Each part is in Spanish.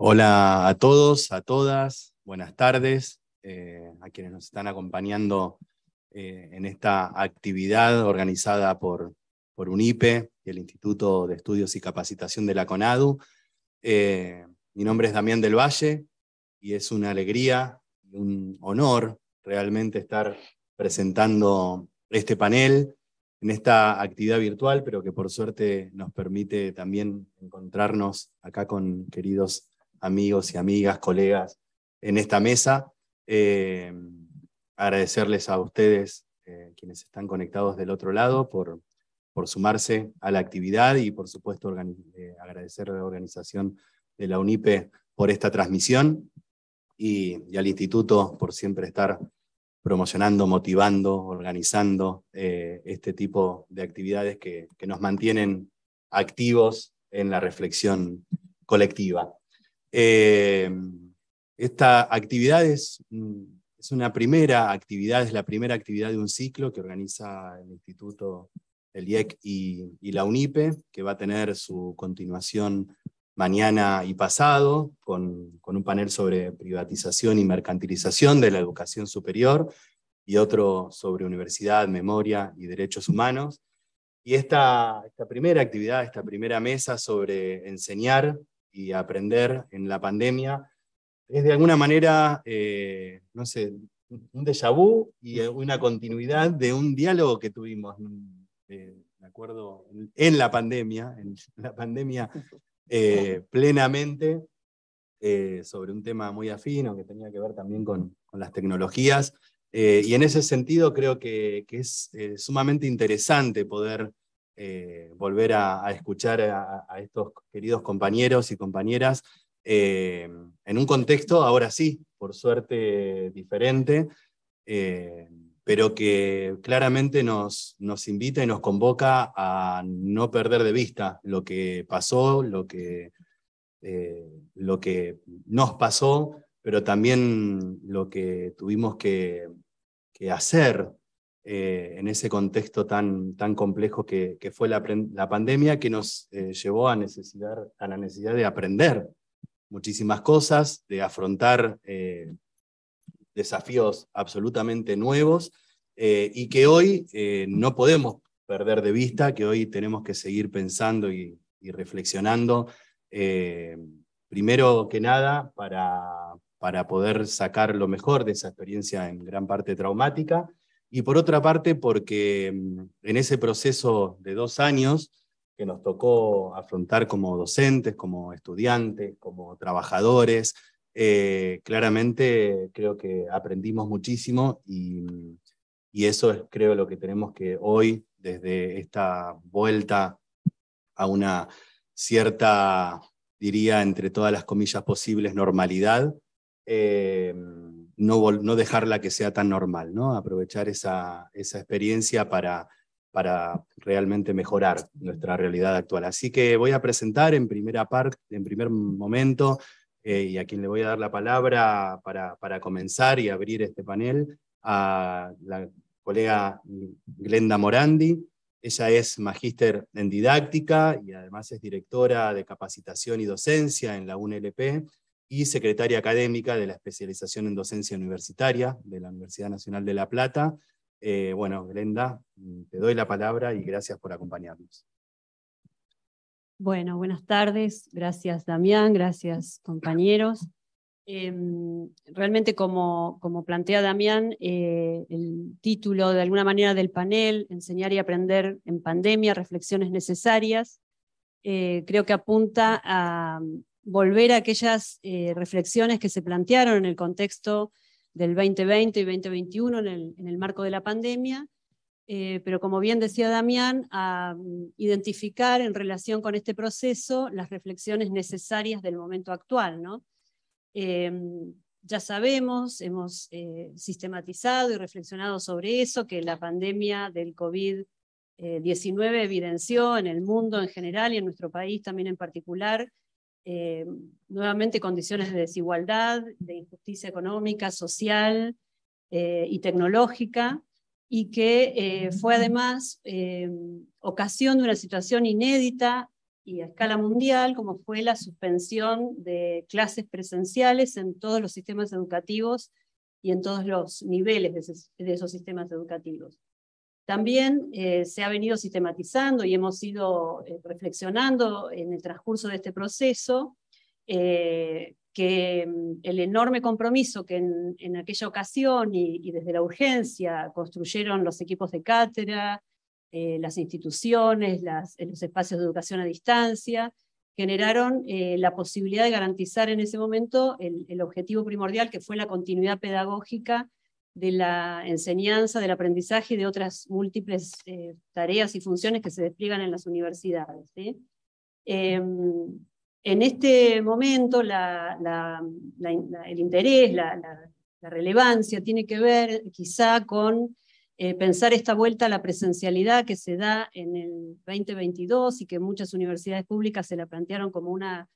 Hola a todos, a todas, buenas tardes eh, a quienes nos están acompañando eh, en esta actividad organizada por, por UNIPE y el Instituto de Estudios y Capacitación de la CONADU. Eh, mi nombre es Damián del Valle y es una alegría y un honor realmente estar presentando este panel en esta actividad virtual, pero que por suerte nos permite también encontrarnos acá con queridos amigos y amigas, colegas en esta mesa. Eh, agradecerles a ustedes, eh, quienes están conectados del otro lado, por, por sumarse a la actividad y por supuesto eh, agradecer a la organización de la UNIPE por esta transmisión y, y al instituto por siempre estar promocionando, motivando, organizando eh, este tipo de actividades que, nos mantienen activos en la reflexión colectiva. Eh, esta actividad mm, es, una primera actividad, es la primera actividad de un ciclo que organiza el Instituto, el IEC y, y la UNIPE, que va a tener su continuación mañana y pasado con, con, un panel sobre privatización y mercantilización de la educación superior y otro sobre universidad, memoria y derechos humanos. Y esta, esta primera actividad, esta primera mesa sobre enseñar y aprender en la pandemia, es de alguna manera, eh, no sé, un déjà vu y una continuidad de un diálogo que tuvimos eh, acuerdo, en la pandemia, en la pandemia eh, plenamente eh, sobre un tema muy afino que tenía que ver también con, las tecnologías. Eh, y en ese sentido creo que, es sumamente interesante poder volver a, escuchar a, a, estos queridos compañeros y compañeras en un contexto, ahora sí, por suerte, diferente pero que claramente nos, nos invita y nos convoca a no perder de vista lo que pasó, lo que, eh, lo que nos pasó, pero también lo que tuvimos que, hacer eh, en ese contexto tan, tan complejo que, que fue la, pandemia, que nos eh, llevó a, a la necesidad de aprender muchísimas cosas, de afrontar desafíos absolutamente nuevos eh, y que hoy eh, no podemos perder de vista, que hoy tenemos que seguir pensando y, reflexionando, eh, primero que nada, para, para poder sacar lo mejor de esa experiencia en gran parte traumática, y por otra parte, porque mm, en ese proceso de dos años que nos tocó afrontar como docentes, como estudiantes, como trabajadores, eh, claramente creo que aprendimos muchísimo y, eso es creo lo que tenemos que hoy, desde esta vuelta a una cierta, diría, entre todas las comillas posibles, normalidad, eh, no, dejarla que sea tan normal, ¿no? aprovechar esa, esa experiencia para, para realmente mejorar nuestra realidad actual. Así que voy a presentar en primera parte, en primer momento, eh, y a quien le voy a dar la palabra para, comenzar y abrir este panel, a la colega Glenda Morandi. Ella es magíster en didáctica y además es directora de capacitación y docencia en la UNLP y secretaria académica de la especialización en docencia universitaria de la Universidad Nacional de La Plata. Eh, bueno, Glenda, te doy la palabra y gracias por acompañarnos. Bueno, buenas tardes. Gracias, Damián. Gracias, compañeros. Em, realmente, como, como, plantea Damián, eh, el título de alguna manera del panel, Enseñar y Aprender en Pandemia, Reflexiones Necesarias, eh, creo que apunta a volver a aquellas eh, reflexiones que se plantearon en el contexto del 2020 y 2021 en en el marco de la pandemia eh, pero como bien decía Damián, a mm, identificar en relación con este proceso las reflexiones necesarias del momento actual. Eh, ya sabemos, hemos eh, sistematizado y reflexionado sobre eso, que la pandemia del COVID-19 evidenció en el mundo en general y en nuestro país también en particular, nuevamente condiciones de desigualdad, de injusticia económica, social y tecnológica, y que eh, fue además eh, ocasión de una situación inédita y a escala mundial, como fue la suspensión de clases presenciales en todos los sistemas educativos y en todos los niveles de, esos, sistemas educativos. También eh, se ha venido sistematizando y hemos ido reflexionando en el transcurso de este proceso que mm, el enorme compromiso que en, aquella ocasión y, desde la urgencia construyeron los equipos de cátedra, eh, las instituciones, las, eh, los espacios de educación a distancia, generaron eh, la posibilidad de garantizar en ese momento el, objetivo primordial que fue la continuidad pedagógica de la enseñanza, del aprendizaje y de otras múltiples tareas y funciones que se despliegan en las universidades. Em, en este momento el interés, la, relevancia tiene que ver quizá con eh, pensar esta vuelta a la presencialidad que se da en el 2022 y que muchas universidades públicas se la plantearon como una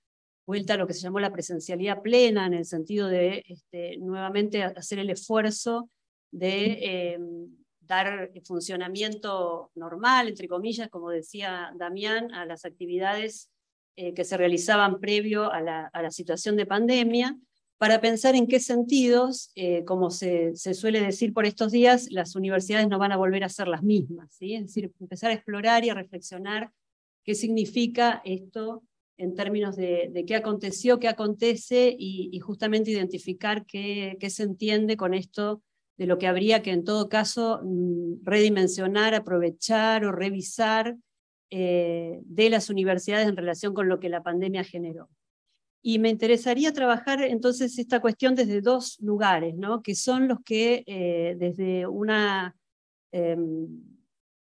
vuelta a lo que se llamó la presencialidad plena, en el sentido de este, nuevamente hacer el esfuerzo de em, dar funcionamiento normal, entre comillas, como decía Damián, a las actividades eh, que se realizaban previo a la, situación de pandemia, para pensar en qué sentidos, eh, como se, suele decir por estos días, las universidades no van a volver a ser las mismas. Es decir, empezar a explorar y a reflexionar qué significa esto en términos de, qué aconteció, qué acontece y, justamente identificar qué se entiende con esto de lo que habría que en todo caso mm, redimensionar, aprovechar o revisar eh, de las universidades en relación con lo que la pandemia generó. Y me interesaría trabajar entonces esta cuestión desde dos lugares, ¿no? que son los que eh, desde una em,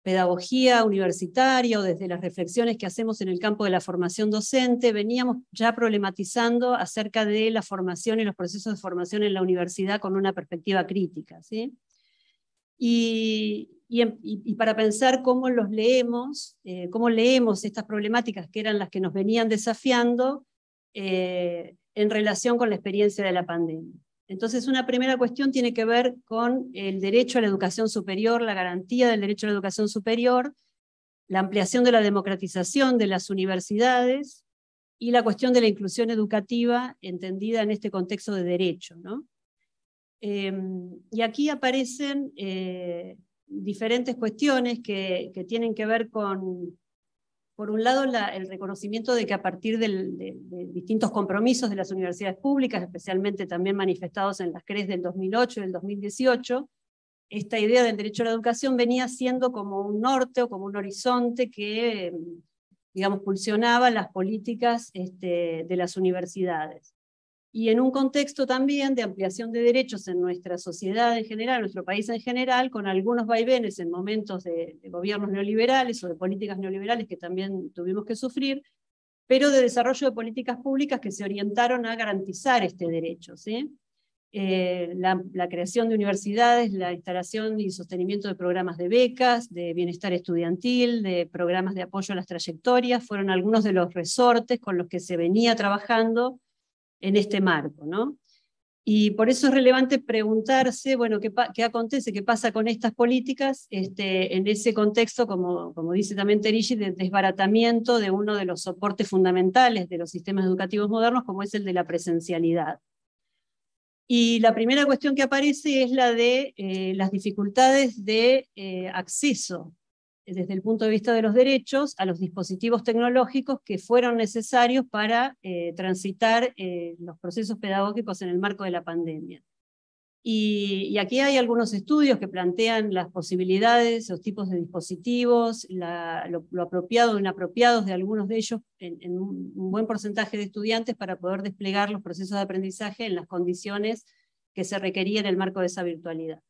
pedagogía universitaria o desde las reflexiones que hacemos en el campo de la formación docente, veníamos ya problematizando acerca de la formación y los procesos de formación en la universidad con una perspectiva crítica. ¿sí? Y, Em, y, para pensar cómo los leemos, eh, cómo leemos estas problemáticas que eran las que nos venían desafiando eh, en relación con la experiencia de la pandemia. Entonces, una primera cuestión tiene que ver con el derecho a la educación superior, la garantía del derecho a la educación superior, la ampliación de la democratización de las universidades y la cuestión de la inclusión educativa entendida en este contexto de derecho. Em, y aquí aparecen eh, diferentes cuestiones que, tienen que ver con, por un lado, el reconocimiento de que a partir de, distintos compromisos de las universidades públicas, especialmente también manifestados en las CRES del 2008 y del 2018, esta idea del derecho a la educación venía siendo como un norte o como un horizonte que, digamos, pulsionaba las políticas este, de las universidades y en un contexto también de ampliación de derechos en nuestra sociedad en general, en nuestro país en general, con algunos vaivenes en momentos de, gobiernos neoliberales o de políticas neoliberales que también tuvimos que sufrir, pero de desarrollo de políticas públicas que se orientaron a garantizar este derecho. Eh, la creación de universidades, la instalación y sostenimiento de programas de becas, de bienestar estudiantil, de programas de apoyo a las trayectorias, fueron algunos de los resortes con los que se venía trabajando en este marco, ¿no? Y por eso es relevante preguntarse, bueno, ¿qué, acontece? ¿Qué pasa con estas políticas este, en ese contexto, como, como dice también Terishi, de desbaratamiento de uno de los soportes fundamentales de los sistemas educativos modernos, como es el de la presencialidad? Y la primera cuestión que aparece es la de eh, las dificultades de eh, acceso desde el punto de vista de los derechos a los dispositivos tecnológicos que fueron necesarios para eh, transitar eh, los procesos pedagógicos en el marco de la pandemia. Y, aquí hay algunos estudios que plantean las posibilidades, los tipos de dispositivos, lo, apropiado o inapropiados de algunos de ellos en, en, un buen porcentaje de estudiantes para poder desplegar los procesos de aprendizaje en las condiciones que se requerían en el marco de esa virtualidad.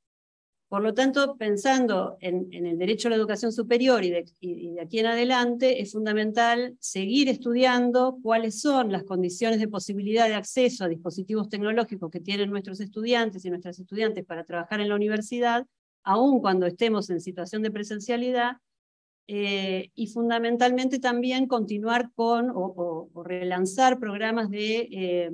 Por lo tanto, pensando en, el derecho a la educación superior y de, aquí en adelante, es fundamental seguir estudiando cuáles son las condiciones de posibilidad de acceso a dispositivos tecnológicos que tienen nuestros estudiantes y nuestras estudiantes para trabajar en la universidad, aun cuando estemos en situación de presencialidad, eh, y fundamentalmente también continuar con o, relanzar programas de... Eh,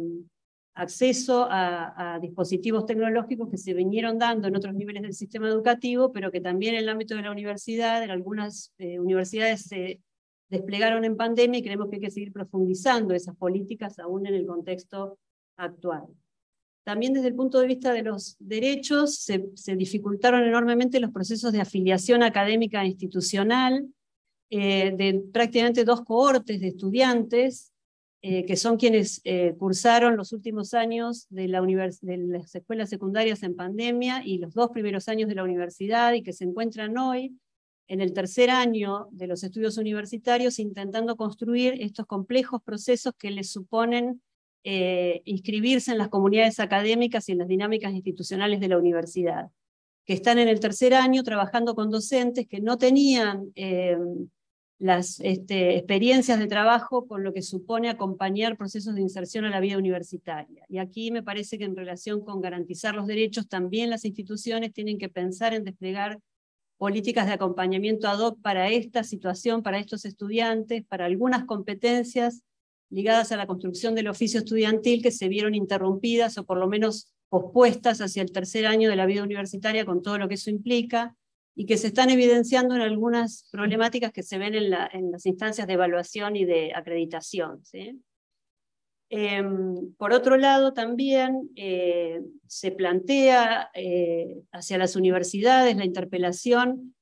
acceso a, dispositivos tecnológicos que se vinieron dando en otros niveles del sistema educativo, pero que también en el ámbito de la universidad, en algunas eh, universidades se desplegaron en pandemia y creemos que hay que seguir profundizando esas políticas aún en el contexto actual. También desde el punto de vista de los derechos, se, dificultaron enormemente los procesos de afiliación académica e institucional eh, de prácticamente dos cohortes de estudiantes eh, que son quienes eh, cursaron los últimos años de, las escuelas secundarias en pandemia y los dos primeros años de la universidad y que se encuentran hoy en el tercer año de los estudios universitarios intentando construir estos complejos procesos que les suponen eh, inscribirse en las comunidades académicas y en las dinámicas institucionales de la universidad, que están en el tercer año trabajando con docentes que no tenían las este, experiencias de trabajo con lo que supone acompañar procesos de inserción a la vida universitaria. Y aquí me parece que en relación con garantizar los derechos, también las instituciones tienen que pensar en desplegar políticas de acompañamiento ad hoc para esta situación, para estos estudiantes, para algunas competencias ligadas a la construcción del oficio estudiantil que se vieron interrumpidas o por lo menos pospuestas hacia el tercer año de la vida universitaria con todo lo que eso implica y que se están evidenciando en algunas problemáticas que se ven en, las instancias de evaluación y de acreditación. Em, por otro lado, también eh, se plantea eh, hacia las universidades la interpelación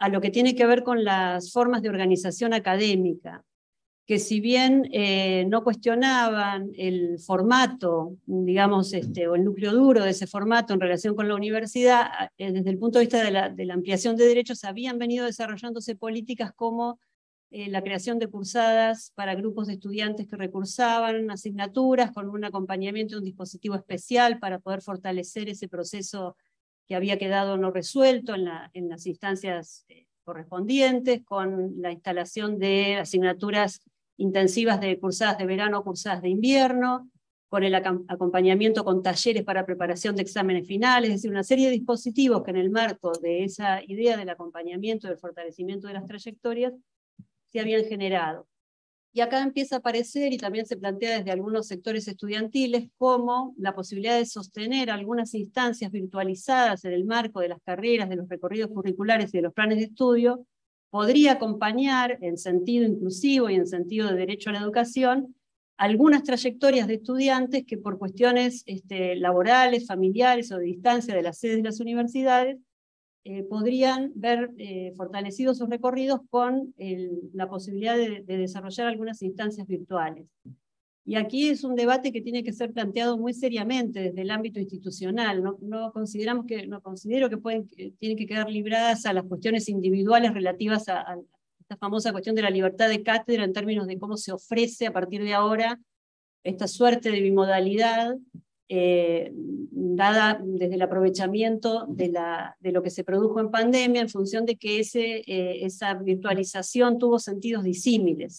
a lo que tiene que ver con las formas de organización académica que si bien eh, no cuestionaban el formato, digamos, este, o el núcleo duro de ese formato en relación con la universidad, eh, desde el punto de vista de la, ampliación de derechos, habían venido desarrollándose políticas como eh, la creación de cursadas para grupos de estudiantes que recursaban asignaturas con un acompañamiento de un dispositivo especial para poder fortalecer ese proceso que había quedado no resuelto en, en las instancias correspondientes, con la instalación de asignaturas intensivas de cursadas de verano, cursadas de invierno, con el acompañamiento con talleres para preparación de exámenes finales, es decir, una serie de dispositivos que en el marco de esa idea del acompañamiento, del fortalecimiento de las trayectorias, se habían generado. Y acá empieza a aparecer y también se plantea desde algunos sectores estudiantiles como la posibilidad de sostener algunas instancias virtualizadas en el marco de las carreras, de los recorridos curriculares y de los planes de estudio, podría acompañar en sentido inclusivo y en sentido de derecho a la educación algunas trayectorias de estudiantes que por cuestiones este, laborales, familiares o de distancia de las sedes de las universidades, eh, podrían ver eh, fortalecidos sus recorridos con la posibilidad de desarrollar algunas instancias virtuales. Y aquí es un debate que tiene que ser planteado muy seriamente desde el ámbito institucional. No, consideramos que, no considero que, pueden, tienen que quedar libradas a las cuestiones individuales relativas a esta famosa cuestión de la libertad de cátedra en términos de cómo se ofrece a partir de ahora esta suerte de bimodalidad eh, dada desde el aprovechamiento de, lo que se produjo en pandemia en función de que eh, esa virtualización tuvo sentidos disímiles.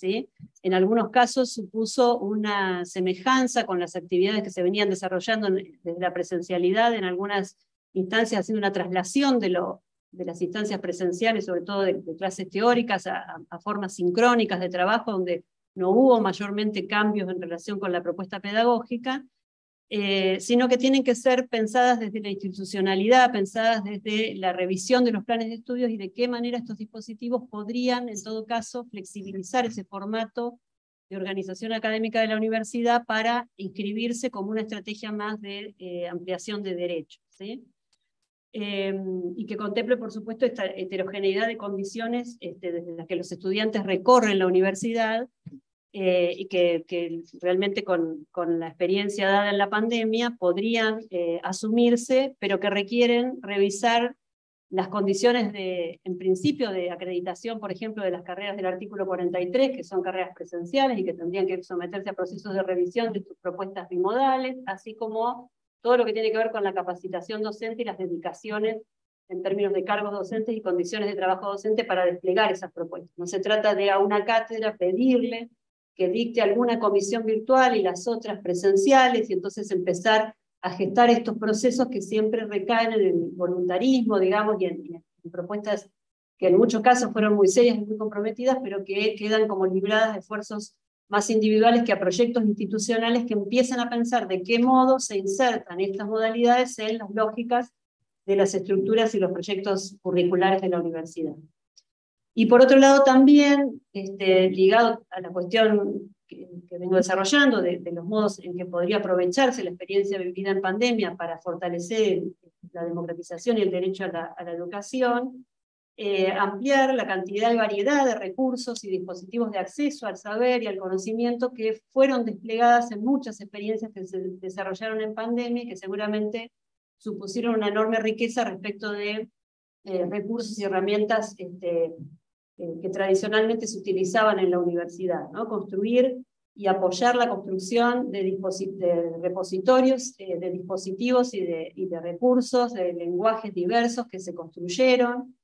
En algunos casos supuso una semejanza con las actividades que se venían desarrollando desde la presencialidad, en algunas instancias haciendo una traslación de, las instancias presenciales, sobre todo de, clases teóricas, a formas sincrónicas de trabajo donde no hubo mayormente cambios en relación con la propuesta pedagógica eh, sino que tienen que ser pensadas desde la institucionalidad, pensadas desde la revisión de los planes de estudios y de qué manera estos dispositivos podrían, en todo caso, flexibilizar ese formato de organización académica de la universidad para inscribirse como una estrategia más de eh, ampliación de derechos. Em, y que contemple, por supuesto, esta heterogeneidad de condiciones este, desde las que los estudiantes recorren la universidad eh, y que, realmente con, la experiencia dada en la pandemia podrían eh, asumirse, pero que requieren revisar las condiciones de, en principio, de acreditación, por ejemplo, de las carreras del artículo 43, que son carreras presenciales y que tendrían que someterse a procesos de revisión de sus propuestas bimodales, así como todo lo que tiene que ver con la capacitación docente y las dedicaciones en términos de cargos docentes y condiciones de trabajo docente para desplegar esas propuestas. No se trata de a una cátedra pedirle que dicte alguna comisión virtual y las otras presenciales, y entonces empezar a gestar estos procesos que siempre recaen en el voluntarismo, digamos, y en, propuestas que en muchos casos fueron muy serias y muy comprometidas, pero que quedan como libradas de esfuerzos más individuales que a proyectos institucionales que empiezan a pensar de qué modo se insertan estas modalidades en las lógicas de las estructuras y los proyectos curriculares de la universidad. Y por otro lado también, este, ligado a la cuestión que, vengo desarrollando de, los modos en que podría aprovecharse la experiencia vivida en pandemia para fortalecer la democratización y el derecho a la, educación, eh, ampliar la cantidad y variedad de recursos y dispositivos de acceso al saber y al conocimiento que fueron desplegadas en muchas experiencias que se desarrollaron en pandemia y que seguramente supusieron una enorme riqueza respecto de eh, recursos y herramientas este, eh, que tradicionalmente se utilizaban en la universidad, ¿no? construir y apoyar la construcción de, repositorios, eh, de dispositivos y de, recursos, de lenguajes diversos que se construyeron,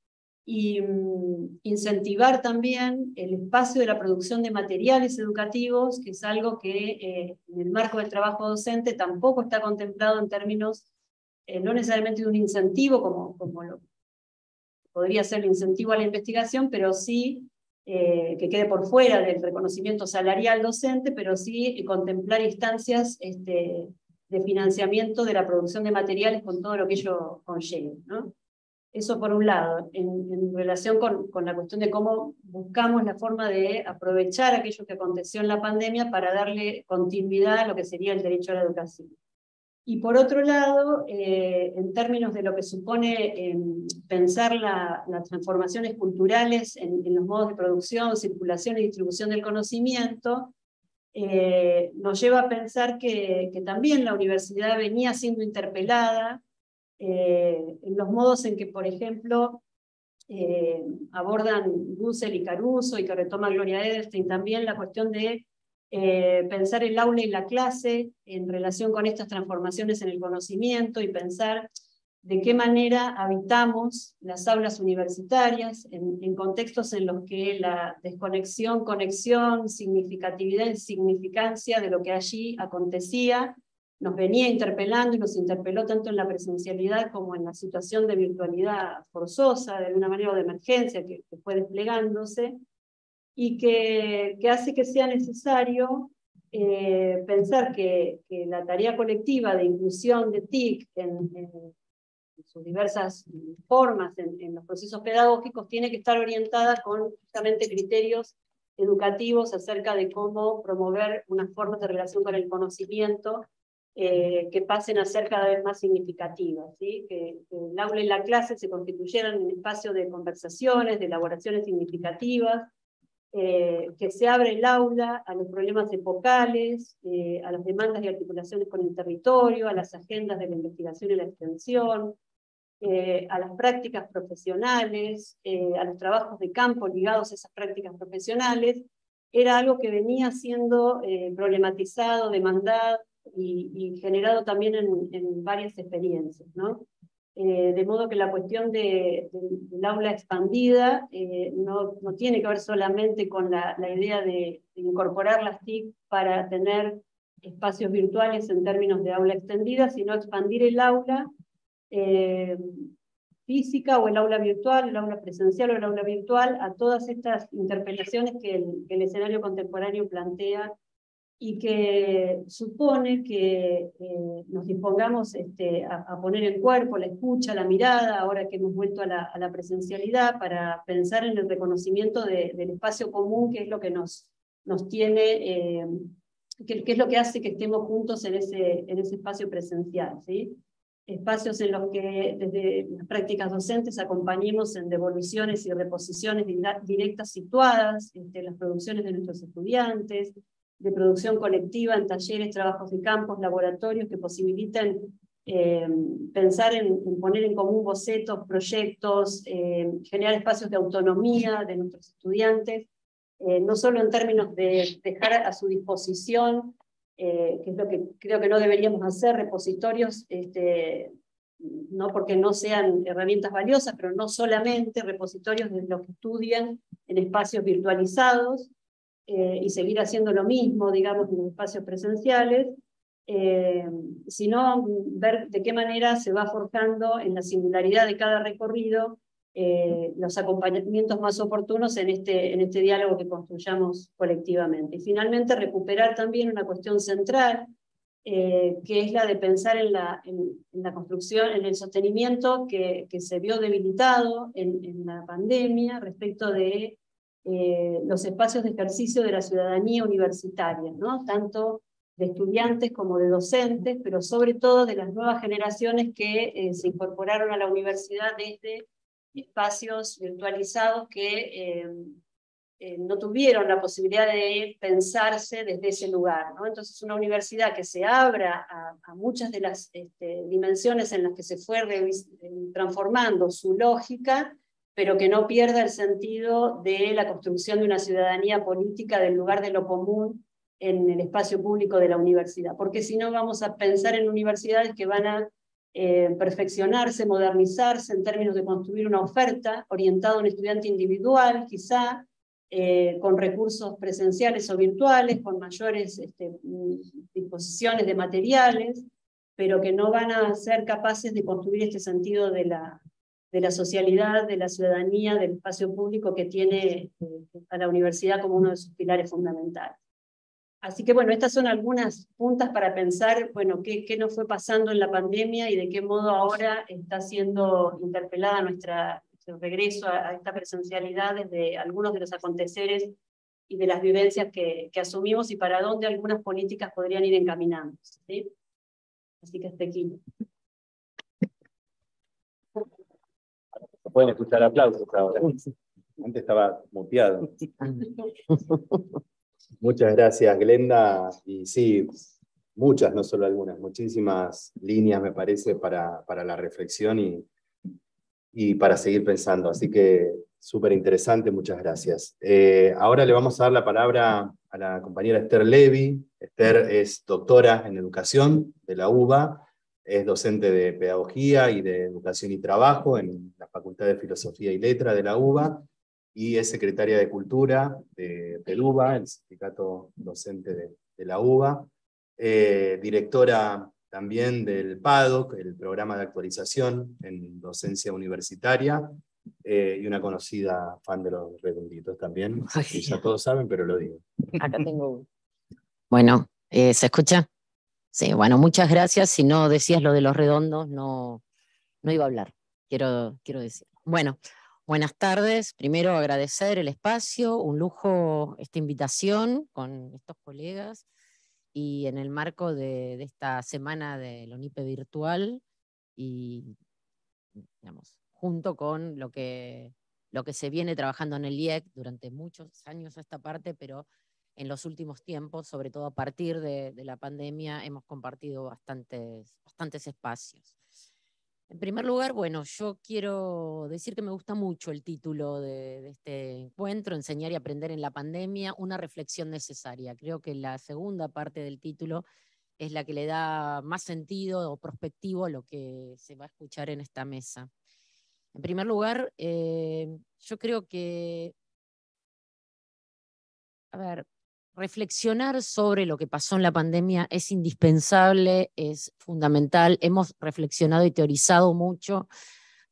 y mm, incentivar también el espacio de la producción de materiales educativos, que es algo que eh, en el marco del trabajo docente tampoco está contemplado en términos no necesariamente de un incentivo como, como lo, podría ser incentivo a la investigación, pero sí eh, que quede por fuera del reconocimiento salarial docente, pero sí eh, contemplar instancias este, de financiamiento de la producción de materiales con todo lo que ello conlleve. Eso por un lado, en, relación con, la cuestión de cómo buscamos la forma de aprovechar aquello que aconteció en la pandemia para darle continuidad a lo que sería el derecho a la educación. Y por otro lado, eh, en términos de lo que supone em, pensar las transformaciones culturales en, los modos de producción, circulación y distribución del conocimiento, eh, nos lleva a pensar que, que, también la universidad venía siendo interpelada eh, en los modos en que, por ejemplo, abordan Dussel y Caruso y que retoma Gloria Edelstein también la cuestión de eh, pensar el aula y la clase en relación con estas transformaciones en el conocimiento y pensar de qué manera habitamos las aulas universitarias en, contextos en los que la desconexión, conexión, significatividad y significancia de lo que allí acontecía nos venía interpelando y nos interpeló tanto en la presencialidad como en la situación de virtualidad forzosa, de una manera, o de emergencia que fue desplegándose y que, hace que sea necesario eh, pensar que, la tarea colectiva de inclusión de TIC en, sus diversas formas en, los procesos pedagógicos tiene que estar orientada con justamente criterios educativos acerca de cómo promover unas formas de relación con el conocimiento eh, que pasen a ser cada vez más significativas, ¿sí? que, el aula y la clase se constituyeran en espacio de conversaciones, de elaboraciones significativas, eh, que se abre el aula a los problemas epocales, eh, a las demandas y articulaciones con el territorio, a las agendas de la investigación y la extensión, eh, a las prácticas profesionales, a los trabajos de campo ligados a esas prácticas profesionales, era algo que venía siendo problematizado, demandado y, generado también en, en varias experiencias. ¿no? Eh, de modo que la cuestión de, del aula expandida eh, no, tiene que ver solamente con la, idea de, incorporar las TIC para tener espacios virtuales en términos de aula extendida, sino expandir el aula eh, física o el aula virtual, el aula presencial o el aula virtual a todas estas interpelaciones que el escenario contemporáneo plantea y que supone que eh, nos dispongamos este, a, poner el cuerpo, la escucha, la mirada, ahora que hemos vuelto a la, presencialidad, para pensar en el reconocimiento del espacio común, que es lo que nos, nos tiene, eh, que, es lo que hace que estemos juntos en ese, en ese espacio presencial. ¿sí? Espacios en los que desde las prácticas docentes acompañemos en devoluciones y reposiciones directas situadas, este, las producciones de nuestros estudiantes, de producción colectiva en talleres, trabajos de campos, laboratorios que posibiliten eh, pensar en, poner en común bocetos, proyectos, eh, generar espacios de autonomía de nuestros estudiantes, eh, no solo en términos de dejar a su disposición, que es lo que creo que no deberíamos hacer, repositorios, este, no porque no sean herramientas valiosas, pero no solamente repositorios de los que estudian en espacios virtualizados, eh, y seguir haciendo lo mismo, digamos, en los espacios presenciales, eh, sino ver de qué manera se va forjando en la singularidad de cada recorrido eh, los acompañamientos más oportunos en este, en este diálogo que construyamos colectivamente. Y finalmente, recuperar también una cuestión central, que es la de pensar en la, la construcción, en el sostenimiento que, que se vio debilitado en, en, la pandemia respecto de eh, los espacios de ejercicio de la ciudadanía universitaria, ¿no? tanto de estudiantes como de docentes, pero sobre todo de las nuevas generaciones que eh, se incorporaron a la universidad desde espacios virtualizados que em, eh, no tuvieron la posibilidad de pensarse desde ese lugar. Entonces, una universidad que se abra a, muchas de las este, dimensiones en las que se fue transformando su lógica, pero que no pierda el sentido de la construcción de una ciudadanía política del lugar de lo común en el espacio público de la universidad, porque si no vamos a pensar en universidades que van a eh, perfeccionarse, modernizarse en términos de construir una oferta orientada a un estudiante individual, quizá, eh, con recursos presenciales o virtuales, con mayores este, mm, disposiciones de materiales, pero que no van a ser capaces de construir este sentido de la, de la socialidad, de la ciudadanía, del espacio público que tiene eh, a la universidad como uno de sus pilares fundamentales. Así que bueno, estas son algunas puntas para pensar, bueno, qué, qué nos fue pasando en la pandemia y de qué modo ahora está siendo interpelada nuestra, nuestro regreso a, esta presencialidad desde algunos de los aconteceres y de las vivencias que, asumimos y para dónde algunas políticas podrían ir encaminando. Así que este aquí. Pueden escuchar aplausos ahora. Antes estaba muteado. Muchas gracias, Glenda. Y sí, muchas, no solo algunas, muchísimas líneas, me parece, para, para la reflexión y, y para seguir pensando. Así que súper interesante, muchas gracias. Eh, ahora le vamos a dar la palabra a la compañera Esther Levy. Esther es doctora en educación de la UBA es docente de Pedagogía y de Educación y Trabajo en la Facultad de Filosofía y Letra de la UBA y es secretaria de Cultura de UBA, el sindicato docente de, la UBA, eh, directora también del PADOC, el programa de actualización en docencia universitaria, eh, y una conocida fan de los redonditos también, ya todos saben, pero lo digo. Acá tengo Bueno, eh, ¿se escucha? Sí, bueno, muchas gracias. Si no decías lo de los redondos, no, no iba a hablar. Quiero, decir. Bueno, buenas tardes. Primero agradecer el espacio, un lujo esta invitación con estos colegas y en el marco de, esta semana del ONIPE virtual y digamos, junto con lo que, lo que se viene trabajando en el IEC durante muchos años a esta parte, pero en los últimos tiempos, sobre todo a partir de, la pandemia, hemos compartido bastantes, espacios. En primer lugar, bueno, yo quiero decir que me gusta mucho el título de, este encuentro, Enseñar y Aprender en la Pandemia, una reflexión necesaria. Creo que la segunda parte del título es la que le da más sentido o prospectivo a lo que se va a escuchar en esta mesa. En primer lugar, eh, yo creo que, a ver, Reflexionar sobre lo que pasó en la pandemia es indispensable, es fundamental. Hemos reflexionado y teorizado mucho,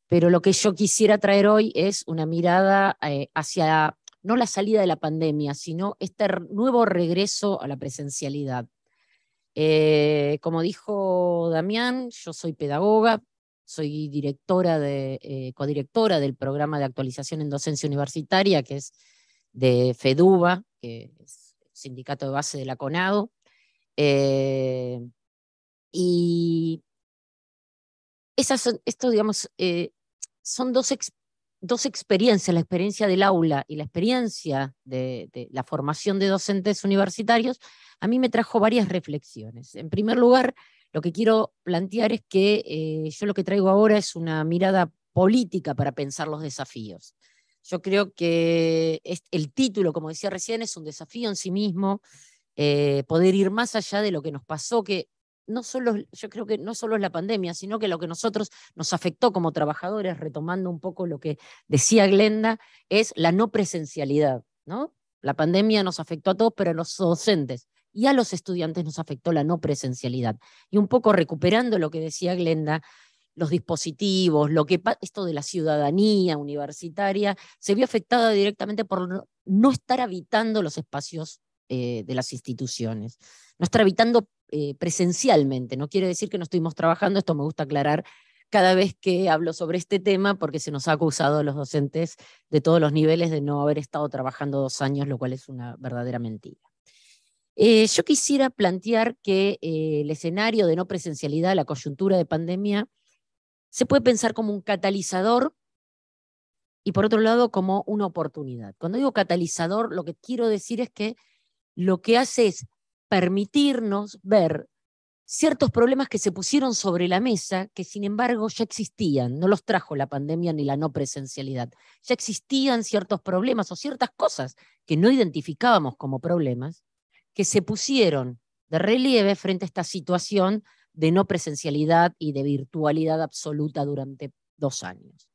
pero lo que yo quisiera traer hoy es una mirada eh, hacia no la salida de la pandemia, sino este nuevo regreso a la presencialidad. Eh, como dijo Damián, yo soy pedagoga, soy directora de, eh, codirectora del programa de actualización en docencia universitaria, que es de FEDUBA, que es sindicato de base de la CONADO. Eh, y esas son, esto, digamos, eh, son dos, experiencias, la experiencia del aula y la experiencia de, la formación de docentes universitarios, a mí me trajo varias reflexiones. En primer lugar, lo que quiero plantear es que eh, yo lo que traigo ahora es una mirada política para pensar los desafíos. Yo creo que el título, como decía recién, es un desafío en sí mismo, eh, poder ir más allá de lo que nos pasó, que no solo, yo creo que no solo es la pandemia, sino que lo que nosotros nos afectó como trabajadores, retomando un poco lo que decía Glenda, es la no presencialidad, ¿no? La pandemia nos afectó a todos, pero a los docentes y a los estudiantes nos afectó la no presencialidad. Y un poco recuperando lo que decía Glenda, los dispositivos, lo que esto de la ciudadanía universitaria, se vio afectada directamente por no estar habitando los espacios eh, de las instituciones, no estar habitando eh, presencialmente. No quiere decir que no estuvimos trabajando, esto me gusta aclarar cada vez que hablo sobre este tema, porque se nos ha acusado a los docentes de todos los niveles de no haber estado trabajando dos años, lo cual es una verdadera mentira. Eh, yo quisiera plantear que el escenario de no presencialidad, la coyuntura de pandemia, se puede pensar como un catalizador y por otro lado como una oportunidad. Cuando digo catalizador, lo que quiero decir es que lo que hace es permitirnos ver ciertos problemas que se pusieron sobre la mesa, que sin embargo ya existían, no los trajo la pandemia ni la no presencialidad, ya existían ciertos problemas o ciertas cosas que no identificábamos como problemas, que se pusieron de relieve frente a esta situación de no presencialidad y de virtualidad absoluta durante dos años.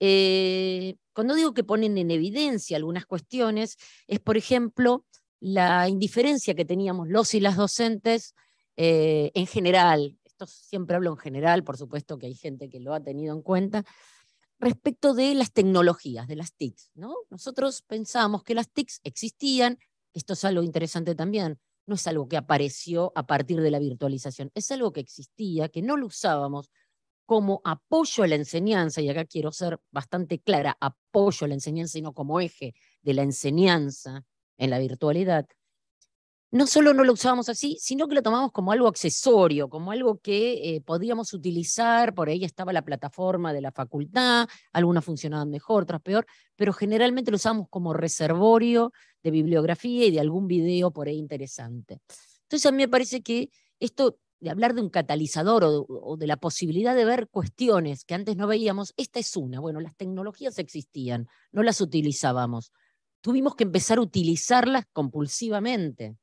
Eh, cuando digo que ponen en evidencia algunas cuestiones, es por ejemplo la indiferencia que teníamos los y las docentes eh, en general, esto siempre hablo en general, por supuesto que hay gente que lo ha tenido en cuenta, respecto de las tecnologías, de las TICs. ¿no? Nosotros pensamos que las TICs existían, esto es algo interesante también, no es algo que apareció a partir de la virtualización, es algo que existía, que no lo usábamos como apoyo a la enseñanza, y acá quiero ser bastante clara, apoyo a la enseñanza y no como eje de la enseñanza en la virtualidad, no solo no lo usábamos así, sino que lo tomábamos como algo accesorio, como algo que eh, podíamos utilizar, por ahí estaba la plataforma de la facultad, algunas funcionaban mejor, otras peor, pero generalmente lo usábamos como reservorio de bibliografía y de algún video por ahí interesante. Entonces a mí me parece que esto de hablar de un catalizador o de la posibilidad de ver cuestiones que antes no veíamos, esta es una. Bueno, las tecnologías existían, no las utilizábamos. Tuvimos que empezar a utilizarlas compulsivamente.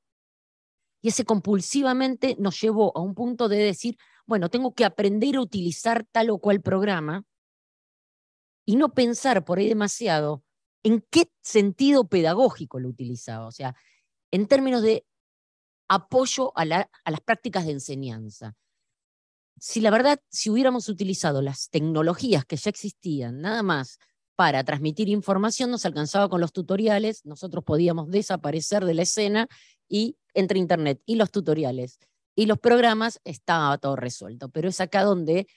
Y ese compulsivamente nos llevó a un punto de decir, bueno, tengo que aprender a utilizar tal o cual programa y no pensar por ahí demasiado en qué sentido pedagógico lo utilizaba, o sea, en términos de apoyo a, a las prácticas de enseñanza. Si la verdad, si hubiéramos utilizado las tecnologías que ya existían, nada más para transmitir información, nos alcanzaba con los tutoriales, nosotros podíamos desaparecer de la escena y entre Internet y los tutoriales y los programas estaba todo resuelto. Pero es acá donde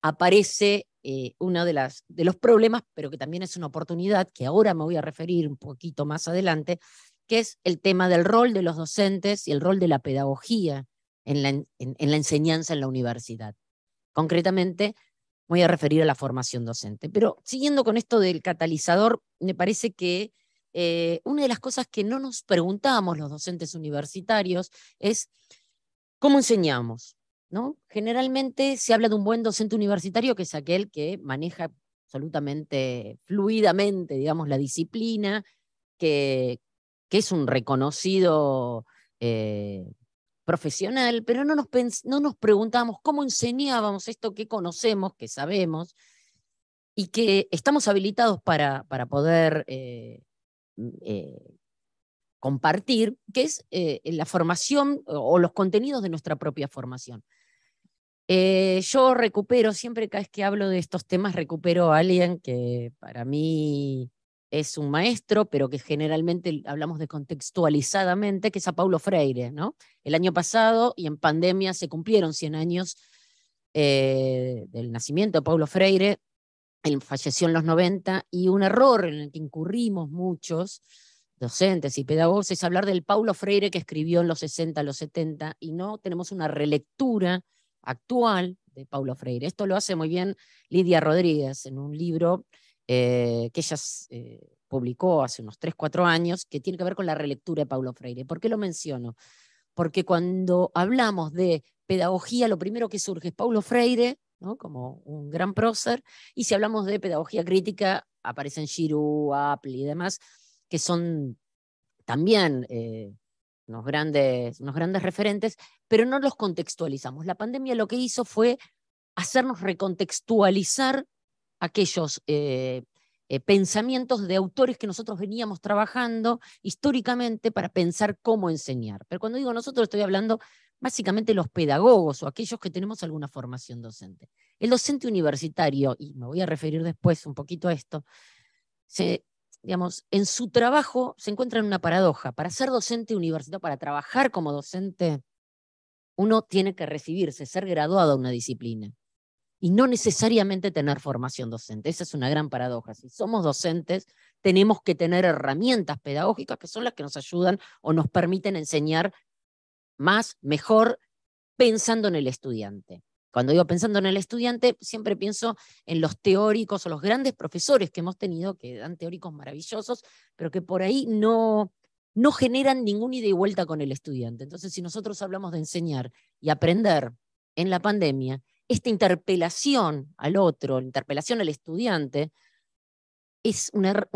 aparece eh, uno de, las, de los problemas, pero que también es una oportunidad, que ahora me voy a referir un poquito más adelante, que es el tema del rol de los docentes y el rol de la pedagogía en la, en la enseñanza en la universidad. Concretamente, voy a referir a la formación docente. Pero siguiendo con esto del catalizador, me parece que eh, una de las cosas que no nos preguntábamos los docentes universitarios es cómo enseñamos. ¿no? Generalmente se habla de un buen docente universitario, que es aquel que maneja absolutamente fluidamente, digamos, la disciplina, que, que es un reconocido eh, profesional, pero no nos, no nos preguntábamos cómo enseñábamos esto que conocemos, que sabemos, y que estamos habilitados para, para poder eh, eh, compartir, que es eh, la formación o los contenidos de nuestra propia formación. Eh, yo recupero, siempre cada vez que hablo de estos temas, recupero a alguien que para mí es un maestro, pero que generalmente hablamos de contextualizadamente, que es a Paulo Freire. ¿no? El año pasado y en pandemia se cumplieron 100 años del nacimiento de Paulo Freire, falleció en los 90 y un error en el que incurrimos muchos docentes y pedagogos es hablar del Paulo Freire que escribió en los 60, los 70 y no tenemos una relectura actual de Paulo Freire. Esto lo hace muy bien Lidia Rodríguez en un libro eh, que ella eh, publicó hace unos 3, 4 años que tiene que ver con la relectura de Paulo Freire. ¿Por qué lo menciono? Porque cuando hablamos de pedagogía, lo primero que surge es Paulo Freire como un gran prócer. Y si hablamos de pedagogía crítica, aparecen Giroux, Apple y demás, que son también eh, unos, grandes, grandes referentes, pero no los contextualizamos. La pandemia lo que hizo fue hacernos recontextualizar aquellos eh, eh, pensamientos de autores que nosotros veníamos trabajando históricamente para pensar cómo enseñar. Pero cuando digo nosotros estoy hablando básicamente los pedagogos o aquellos que tenemos alguna formación docente. El docente universitario, y me voy a referir después un poquito a esto, digamos, en su trabajo se encuentra en una paradoja. Para ser docente universitario, para trabajar como docente, uno tiene que recibirse, ser graduado a una disciplina y no necesariamente tener formación docente. Esa es una gran paradoja. Si somos docentes, tenemos que tener herramientas pedagógicas que son las que nos ayudan o nos permiten enseñar más, mejor, pensando en el estudiante. Cuando digo pensando en el estudiante, siempre pienso en los teóricos o los grandes profesores que hemos tenido, que dan teóricos maravillosos, pero que por ahí no, no generan ningún ida y vuelta con el estudiante. Entonces, si nosotros hablamos de enseñar y aprender en la pandemia, esta interpelación al otro, la interpelación al estudiante, es un er,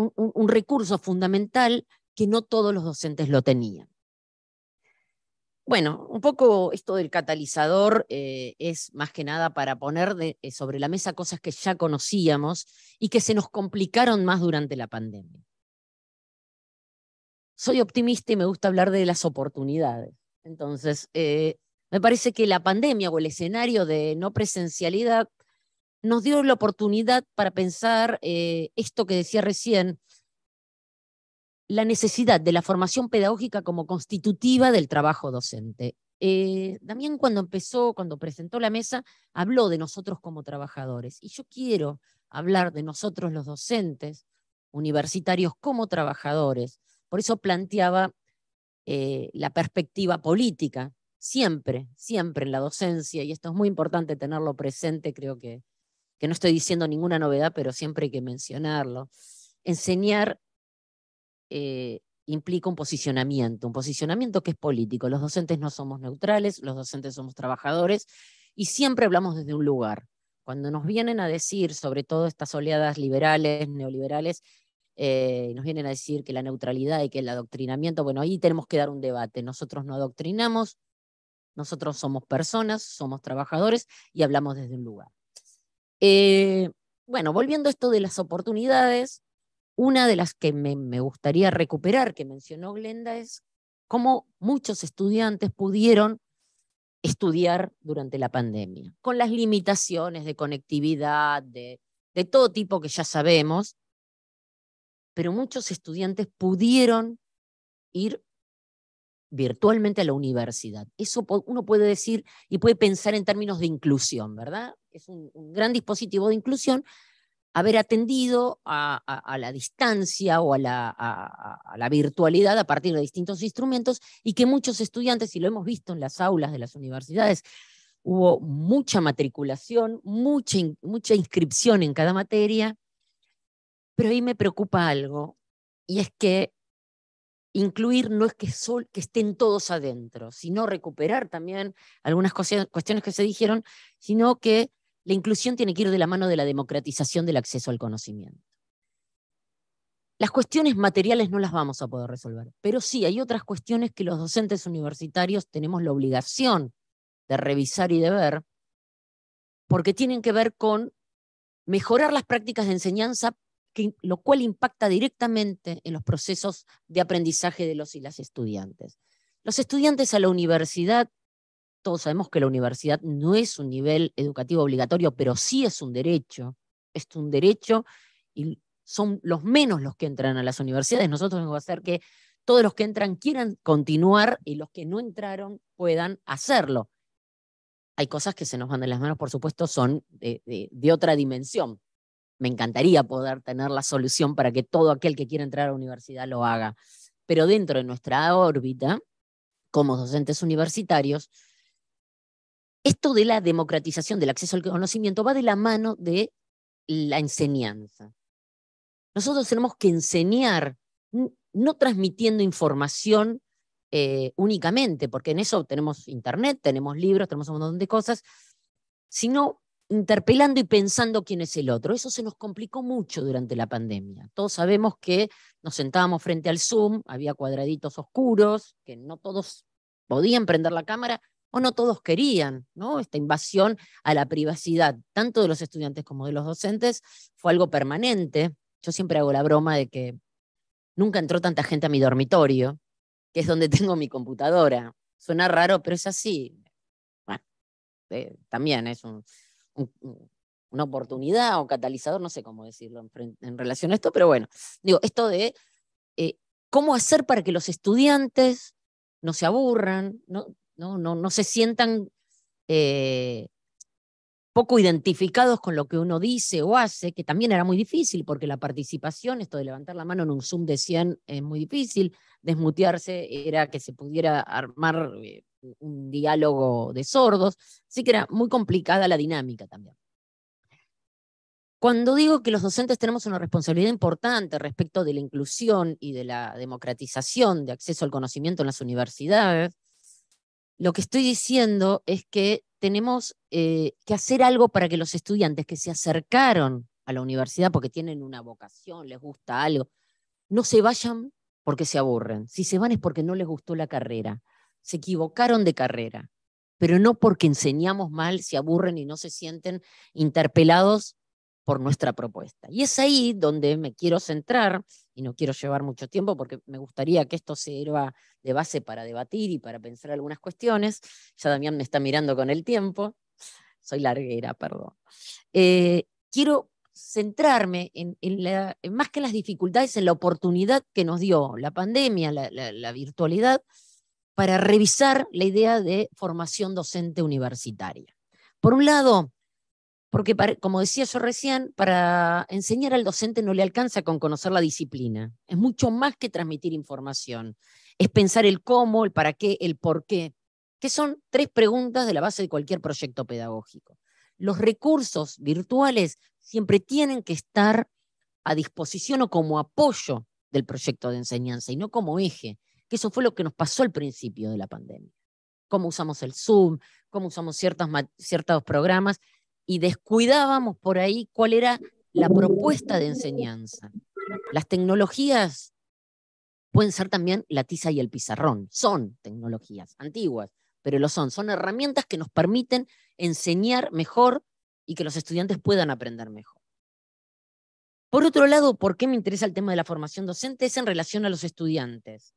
recurso fundamental que no todos los docentes lo tenían. Bueno, un poco esto del catalizador eh, es más que nada para poner eh, sobre la mesa cosas que ya conocíamos y que se nos complicaron más durante la pandemia. Soy optimista y me gusta hablar de las oportunidades. Entonces, eh, me parece que la pandemia o el escenario de no presencialidad nos dio la oportunidad para pensar esto que decía recién, la necesidad de la formación pedagógica como constitutiva del trabajo docente. También eh, Damián cuando empezó, cuando presentó la mesa, habló de nosotros como trabajadores. Y yo quiero hablar de nosotros los docentes universitarios como trabajadores. Por eso planteaba eh, la perspectiva política, siempre, siempre en la docencia, y esto es muy importante tenerlo presente, creo que, que no estoy diciendo ninguna novedad, pero siempre hay que mencionarlo. Enseñar eh, implica un posicionamiento, un posicionamiento que es político. Los docentes no somos neutrales, los docentes somos trabajadores y siempre hablamos desde un lugar. Cuando nos vienen a decir, sobre todo estas oleadas liberales, neoliberales, eh, nos vienen a decir que la neutralidad y que el adoctrinamiento, bueno, ahí tenemos que dar un debate. Nosotros no adoctrinamos, nosotros somos personas, somos trabajadores y hablamos desde un lugar. Eh, bueno, volviendo a esto de las oportunidades, una de las que me, gustaría recuperar, que mencionó Glenda, es cómo muchos estudiantes pudieron estudiar durante la pandemia, con las limitaciones de conectividad, de, todo tipo que ya sabemos, pero muchos estudiantes pudieron ir virtualmente a la universidad. Eso uno puede decir y puede pensar en términos de inclusión, ¿verdad? Es un gran dispositivo de inclusión haber atendido a, la distancia o a la, virtualidad a partir de distintos instrumentos y que muchos estudiantes, y lo hemos visto en las aulas de las universidades, hubo mucha matriculación, mucha, mucha inscripción en cada materia, pero ahí me preocupa algo, y es que incluir no es que, que estén todos adentro, sino recuperar también algunas cuestiones que se dijeron, sino que la inclusión tiene que ir de la mano de la democratización del acceso al conocimiento. Las cuestiones materiales no las vamos a poder resolver, pero sí hay otras cuestiones que los docentes universitarios tenemos la obligación de revisar y de ver, porque tienen que ver con mejorar las prácticas de enseñanza, lo cual impacta directamente en los procesos de aprendizaje de los y las estudiantes. Los estudiantes a la universidad todos sabemos que la universidad no es un nivel educativo obligatorio, pero sí es un derecho. Es un derecho y son los menos los que entran a las universidades. Nosotros vamos a hacer que todos los que entran quieran continuar y los que no entraron puedan hacerlo. Hay cosas que se nos van de las manos, por supuesto, son de, de otra dimensión. Me encantaría poder tener la solución para que todo aquel que quiera entrar a la universidad lo haga. Pero dentro de nuestra órbita, como docentes universitarios, esto de la democratización del acceso al conocimiento va de la mano de la enseñanza. Nosotros tenemos que enseñar, no transmitiendo información eh, únicamente, porque en eso tenemos internet, tenemos libros, tenemos un montón de cosas, sino interpelando y pensando quién es el otro. Eso se nos complicó mucho durante la pandemia. Todos sabemos que nos sentábamos frente al Zoom, había cuadraditos oscuros, que no todos podían prender la cámara o no todos querían, ¿no? Esta invasión a la privacidad, tanto de los estudiantes como de los docentes, fue algo permanente. Yo siempre hago la broma de que nunca entró tanta gente a mi dormitorio, que es donde tengo mi computadora. Suena raro, pero es así. Bueno, eh, también es una oportunidad o catalizador, no sé cómo decirlo en, relación a esto, pero bueno, digo, esto de eh, cómo hacer para que los estudiantes no se aburran, ¿no? no, se sientan eh, poco identificados con lo que uno dice o hace, que también era muy difícil, porque la participación, esto de levantar la mano en un Zoom de 100 es muy difícil, desmutearse era que se pudiera armar eh, un diálogo de sordos, así que era muy complicada la dinámica también. Cuando digo que los docentes tenemos una responsabilidad importante respecto de la inclusión y de la democratización de acceso al conocimiento en las universidades, lo que estoy diciendo es que tenemos eh, que hacer algo para que los estudiantes que se acercaron a la universidad porque tienen una vocación, les gusta algo, no se vayan porque se aburren. Si se van es porque no les gustó la carrera. Se equivocaron de carrera, pero no porque enseñamos mal, se aburren y no se sienten interpelados por nuestra propuesta. Y es ahí donde me quiero centrar, y no quiero llevar mucho tiempo porque me gustaría que esto sirva de base para debatir y para pensar algunas cuestiones. Ya Damián me está mirando con el tiempo. Soy larguera, perdón. Eh, quiero centrarme en, en en más que las dificultades, en la oportunidad que nos dio la pandemia, la, la virtualidad, para revisar la idea de formación docente universitaria. Por un lado, porque como decía yo recién, para enseñar al docente no le alcanza con conocer la disciplina, es mucho más que transmitir información, es pensar el cómo, el para qué, el por qué, que son tres preguntas de la base de cualquier proyecto pedagógico. Los recursos virtuales siempre tienen que estar a disposición o como apoyo del proyecto de enseñanza y no como eje, que eso fue lo que nos pasó al principio de la pandemia. Cómo usamos el Zoom, cómo usamos ciertos, ciertos programas y descuidábamos por ahí cuál era la propuesta de enseñanza. Las tecnologías pueden ser también la tiza y el pizarrón, son tecnologías antiguas, pero lo son, son herramientas que nos permiten enseñar mejor y que los estudiantes puedan aprender mejor. Por otro lado, ¿por qué me interesa el tema de la formación docente? Es en relación a los estudiantes.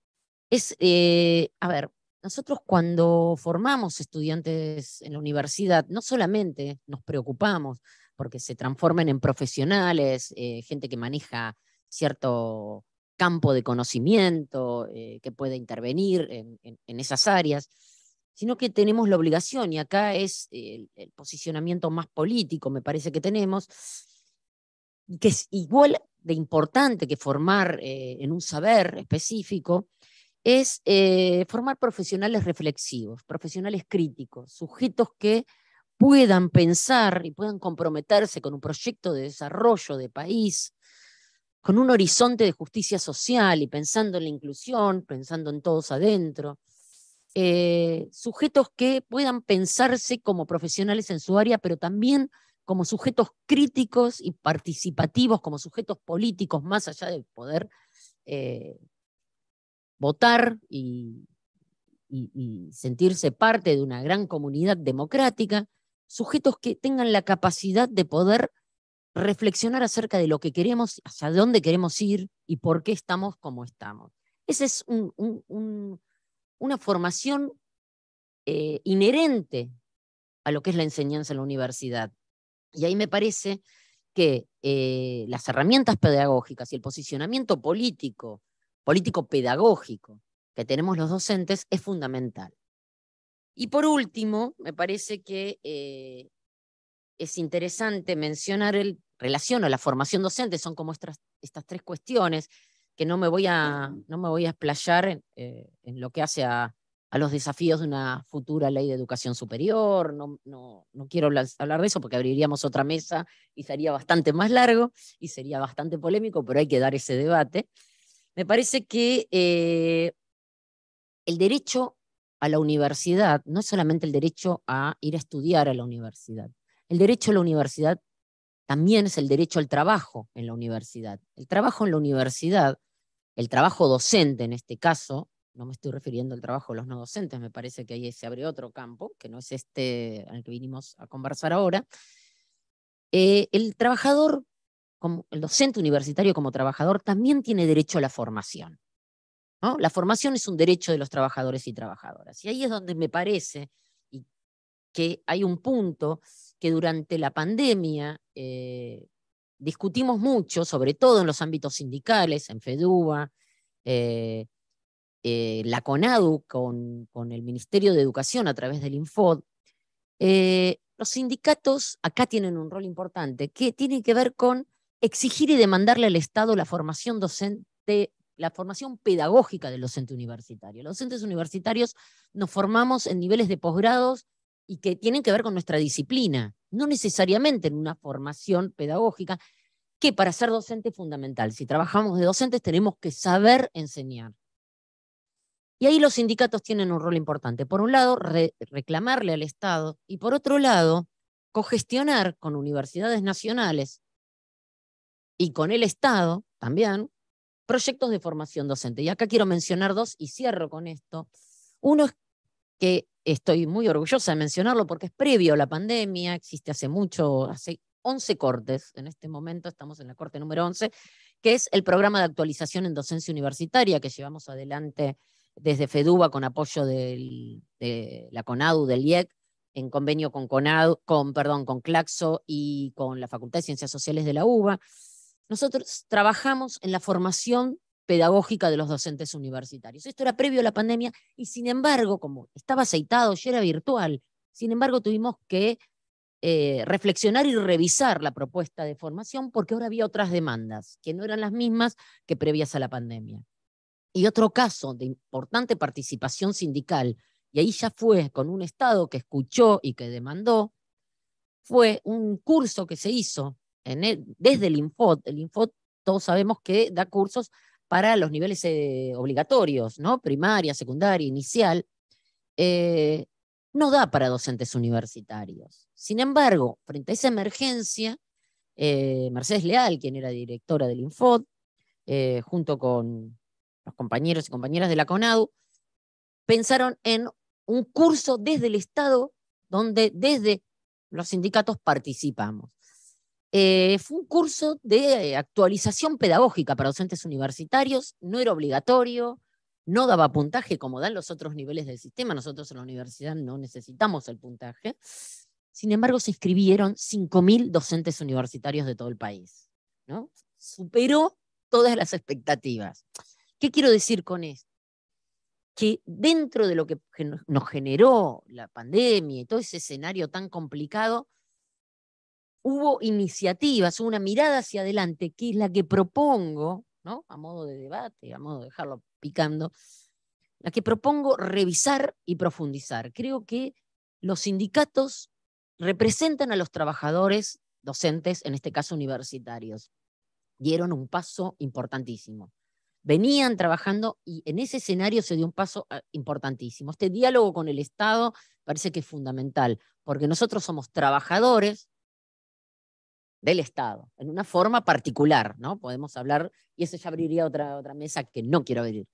Es, eh, a ver, nosotros cuando formamos estudiantes en la universidad, no solamente nos preocupamos porque se transformen en profesionales, eh, gente que maneja cierto campo de conocimiento, eh, que puede intervenir en, esas áreas, sino que tenemos la obligación, y acá es el, posicionamiento más político, me parece que tenemos, que es igual de importante que formar eh, en un saber específico, es eh, formar profesionales reflexivos, profesionales críticos, sujetos que puedan pensar y puedan comprometerse con un proyecto de desarrollo de país, con un horizonte de justicia social y pensando en la inclusión, pensando en todos adentro, eh, sujetos que puedan pensarse como profesionales en su área, pero también como sujetos críticos y participativos, como sujetos políticos más allá del poder eh, votar y, sentirse parte de una gran comunidad democrática, sujetos que tengan la capacidad de poder reflexionar acerca de lo que queremos, hacia dónde queremos ir y por qué estamos como estamos. Esa es una formación eh, inherente a lo que es la enseñanza en la universidad. Y ahí me parece que eh, las herramientas pedagógicas y el posicionamiento político político pedagógico que tenemos los docentes es fundamental. Y por último, me parece que eh, es interesante mencionar el relación a la formación docente, son como estas, estas tres cuestiones que no me voy a, no me voy a explayar en, eh, lo que hace a, los desafíos de una futura ley de educación superior. No, quiero hablar, de eso porque abriríamos otra mesa y sería bastante más largo y sería bastante polémico, pero hay que dar ese debate. Me parece que eh, el derecho a la universidad no es solamente el derecho a ir a estudiar a la universidad. El derecho a la universidad también es el derecho al trabajo en la universidad. El trabajo en la universidad, el trabajo docente en este caso, no me estoy refiriendo al trabajo de los no docentes, me parece que ahí se abre otro campo, que no es este al que vinimos a conversar ahora. Eh, el trabajador como el docente universitario como trabajador también tiene derecho a la formación. La formación es un derecho de los trabajadores y trabajadoras. Y ahí es donde me parece que hay un punto que durante la pandemia eh, discutimos mucho, sobre todo en los ámbitos sindicales, en FEDUBA, eh, eh, la CONADU con, con, el Ministerio de Educación a través del INFOD, los sindicatos acá tienen un rol importante que tiene que ver con exigir y demandarle al Estado la formación docente, la formación pedagógica del docente universitario. Los docentes universitarios nos formamos en niveles de posgrados y que tienen que ver con nuestra disciplina, no necesariamente en una formación pedagógica, que para ser docente es fundamental. Si trabajamos de docentes tenemos que saber enseñar. Y ahí los sindicatos tienen un rol importante. Por un lado, reclamarle al Estado y por otro lado, cogestionar con universidades nacionales y con el Estado también proyectos de formación docente. Y acá quiero mencionar dos y cierro con esto. Uno es que estoy muy orgullosa de mencionarlo porque es previo a la pandemia, existe hace mucho, hace 11 cortes, en este momento estamos en la corte número 11, que es el programa de actualización en docencia universitaria que llevamos adelante desde FEDUBA con apoyo de la CONADU, del IEC, en convenio con CONADU, con, perdón, con CLAXO y con la Facultad de Ciencias Sociales de la UBA nosotros trabajamos en la formación pedagógica de los docentes universitarios. Esto era previo a la pandemia y sin embargo, como estaba aceitado, ya era virtual, sin embargo tuvimos que eh, reflexionar y revisar la propuesta de formación porque ahora había otras demandas que no eran las mismas que previas a la pandemia. Y otro caso de importante participación sindical, y ahí ya fue con un Estado que escuchó y que demandó, fue un curso que se hizo e, desde el Infot. El Infot, todos sabemos que da cursos para los niveles eh, obligatorios, ¿no? Primaria, secundaria, inicial. Eh, no da para docentes universitarios. Sin embargo, frente a esa emergencia, eh, Mercedes Leal, quien era directora del Infot, junto con los compañeros y compañeras de la CONADU, pensaron en un curso desde el Estado, donde desde los sindicatos participamos. Eh, fue un curso de actualización pedagógica para docentes universitarios, no era obligatorio, no daba puntaje como dan los otros niveles del sistema, nosotros en la universidad no necesitamos el puntaje. Sin embargo, se inscribieron 5.000 docentes universitarios de todo el país. ¿no? Superó todas las expectativas. ¿Qué quiero decir con esto? que dentro de lo que nos generó la pandemia y todo ese escenario tan complicado, hubo iniciativas, una mirada hacia adelante, que es la que propongo, ¿no? a modo de debate, a modo de dejarlo picando, la que propongo revisar y profundizar. Creo que los sindicatos representan a los trabajadores docentes, en este caso universitarios. Dieron un paso importantísimo. Venían trabajando y en ese escenario se dio un paso ah, importantísimo. Este diálogo con el Estado parece que es fundamental, porque nosotros somos trabajadores del Estado, en una forma particular, ¿no? Podemos hablar, y eso ya abriría otra, otra mesa que no quiero abrir.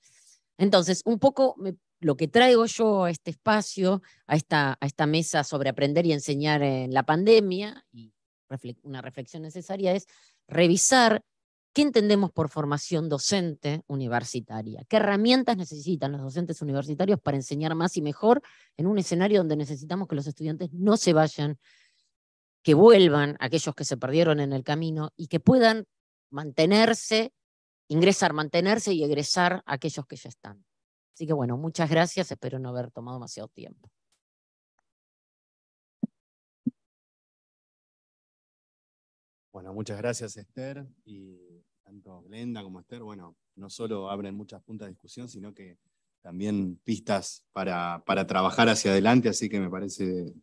Entonces, un poco lo que traigo yo a este espacio, a esta, a esta mesa sobre aprender y enseñar en la pandemia, y una reflexión necesaria es revisar qué entendemos por formación docente universitaria, qué herramientas necesitan los docentes universitarios para enseñar más y mejor en un escenario donde necesitamos que los estudiantes no se vayan que vuelvan aquellos que se perdieron en el camino y que puedan mantenerse, ingresar, mantenerse y egresar aquellos que ya están. Así que bueno, muchas gracias, espero no haber tomado demasiado tiempo. Bueno, muchas gracias Esther y tanto Glenda como Esther, bueno, no solo abren muchas puntas de discusión, sino que también pistas para, para trabajar hacia adelante, así que me parece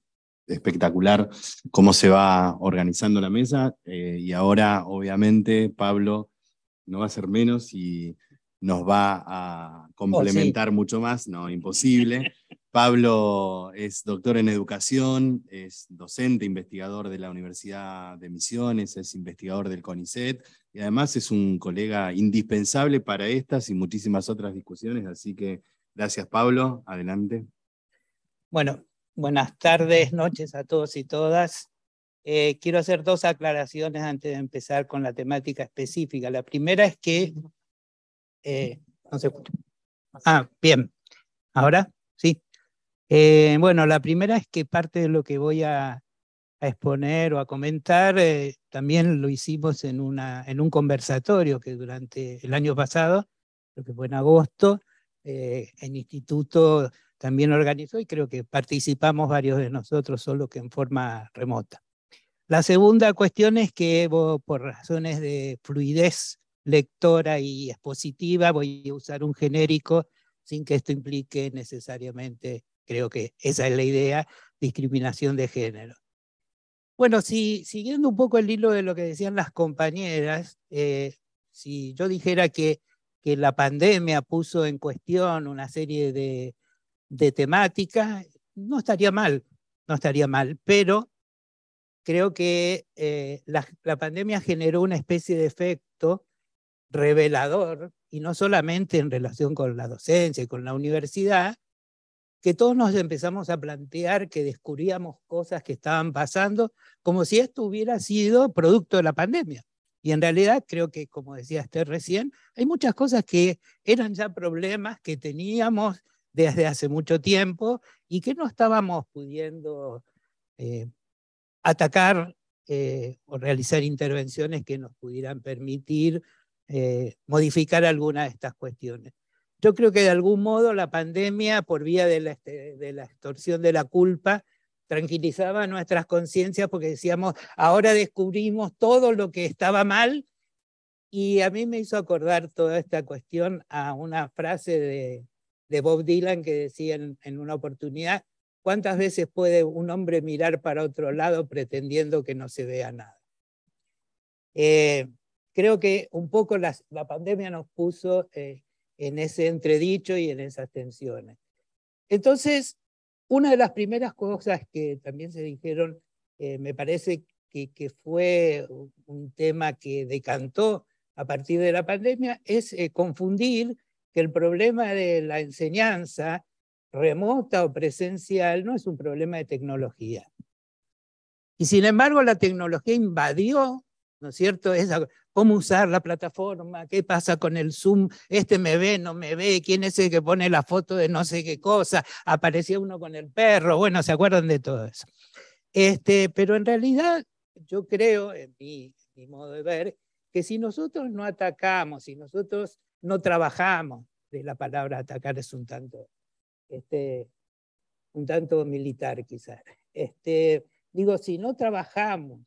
espectacular cómo se va organizando la mesa eh, y ahora obviamente Pablo no va a ser menos y nos va a complementar oh, mucho más, no, imposible. Pablo es doctor en educación, es docente, investigador de la Universidad de Misiones, es investigador del CONICET y además es un colega indispensable para estas y muchísimas otras discusiones, así que gracias Pablo, adelante. Bueno, Buenas tardes, noches a todos y todas. Eh, quiero hacer dos aclaraciones antes de empezar con la temática específica. La primera es que... Eh, no Ah, bien. ¿Ahora? Sí. Eh, bueno, la primera es que parte de lo que voy a, exponer o a comentar también lo hicimos en, una, en un conversatorio que durante el año pasado, lo que fue en agosto, en Instituto también organizó y creo que participamos varios de nosotros, solo que en forma remota. La segunda cuestión es que por razones de fluidez lectora y expositiva voy a usar un genérico sin que esto implique necesariamente, creo que esa es la idea, discriminación de género. Bueno, siguiendo un poco el hilo de lo que decían las compañeras, eh, si yo dijera que, que la pandemia puso en cuestión una serie de de temática, no estaría mal, no estaría mal, pero creo que eh, la, la, pandemia generó una especie de efecto revelador, y no solamente en relación con la docencia y con la universidad, que todos nos empezamos a plantear que descubríamos cosas que estaban pasando como si esto hubiera sido producto de la pandemia. Y en realidad creo que, como decía Esther recién, hay muchas cosas que eran ya problemas que teníamos desde hace mucho tiempo y que no estábamos pudiendo eh, atacar eh, o realizar intervenciones que nos pudieran permitir eh, modificar alguna de estas cuestiones. Yo creo que de algún modo la pandemia, por vía este, de la extorsión de la culpa, tranquilizaba nuestras conciencias porque decíamos, ahora descubrimos todo lo que estaba mal y a mí me hizo acordar toda esta cuestión a una frase de de Bob Dylan que decía en, una oportunidad, ¿cuántas veces puede un hombre mirar para otro lado pretendiendo que no se vea nada? Eh, creo que un poco la pandemia nos puso eh, en ese entredicho y en esas tensiones. Entonces, una de las primeras cosas que también se dijeron, eh, me parece que, que, fue un tema que decantó a partir de la pandemia, es confundir que el problema de la enseñanza remota o presencial no es un problema de tecnología. Y sin embargo, la tecnología invadió, ¿no es cierto?, Esa, cómo usar la plataforma, qué pasa con el Zoom, este me ve, no me ve, quién es el que pone la foto de no sé qué cosa, aparecía uno con el perro, bueno, se acuerdan de todo eso. Este, pero en realidad, yo creo, en mi, en mi modo de ver, que si nosotros no atacamos, si nosotros no trabajamos, de la palabra atacar es un tanto, este, un tanto militar quizás. Este, digo, si no trabajamos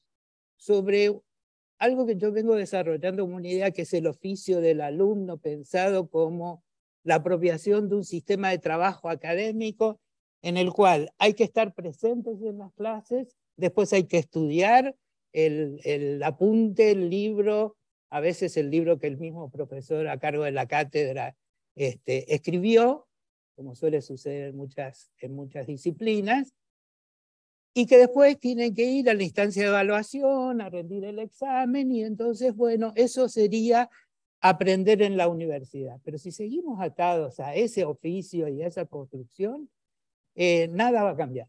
sobre algo que yo vengo desarrollando como una idea que es el oficio del alumno pensado como la apropiación de un sistema de trabajo académico en el cual hay que estar presentes en las clases, después hay que estudiar el, el apunte, el libro, a veces el libro que el mismo profesor a cargo de la cátedra este, escribió, como suele suceder en muchas, en muchas disciplinas, y que después tienen que ir a la instancia de evaluación, a rendir el examen, y entonces, bueno, eso sería aprender en la universidad. Pero si seguimos atados a ese oficio y a esa construcción, eh, nada va a cambiar.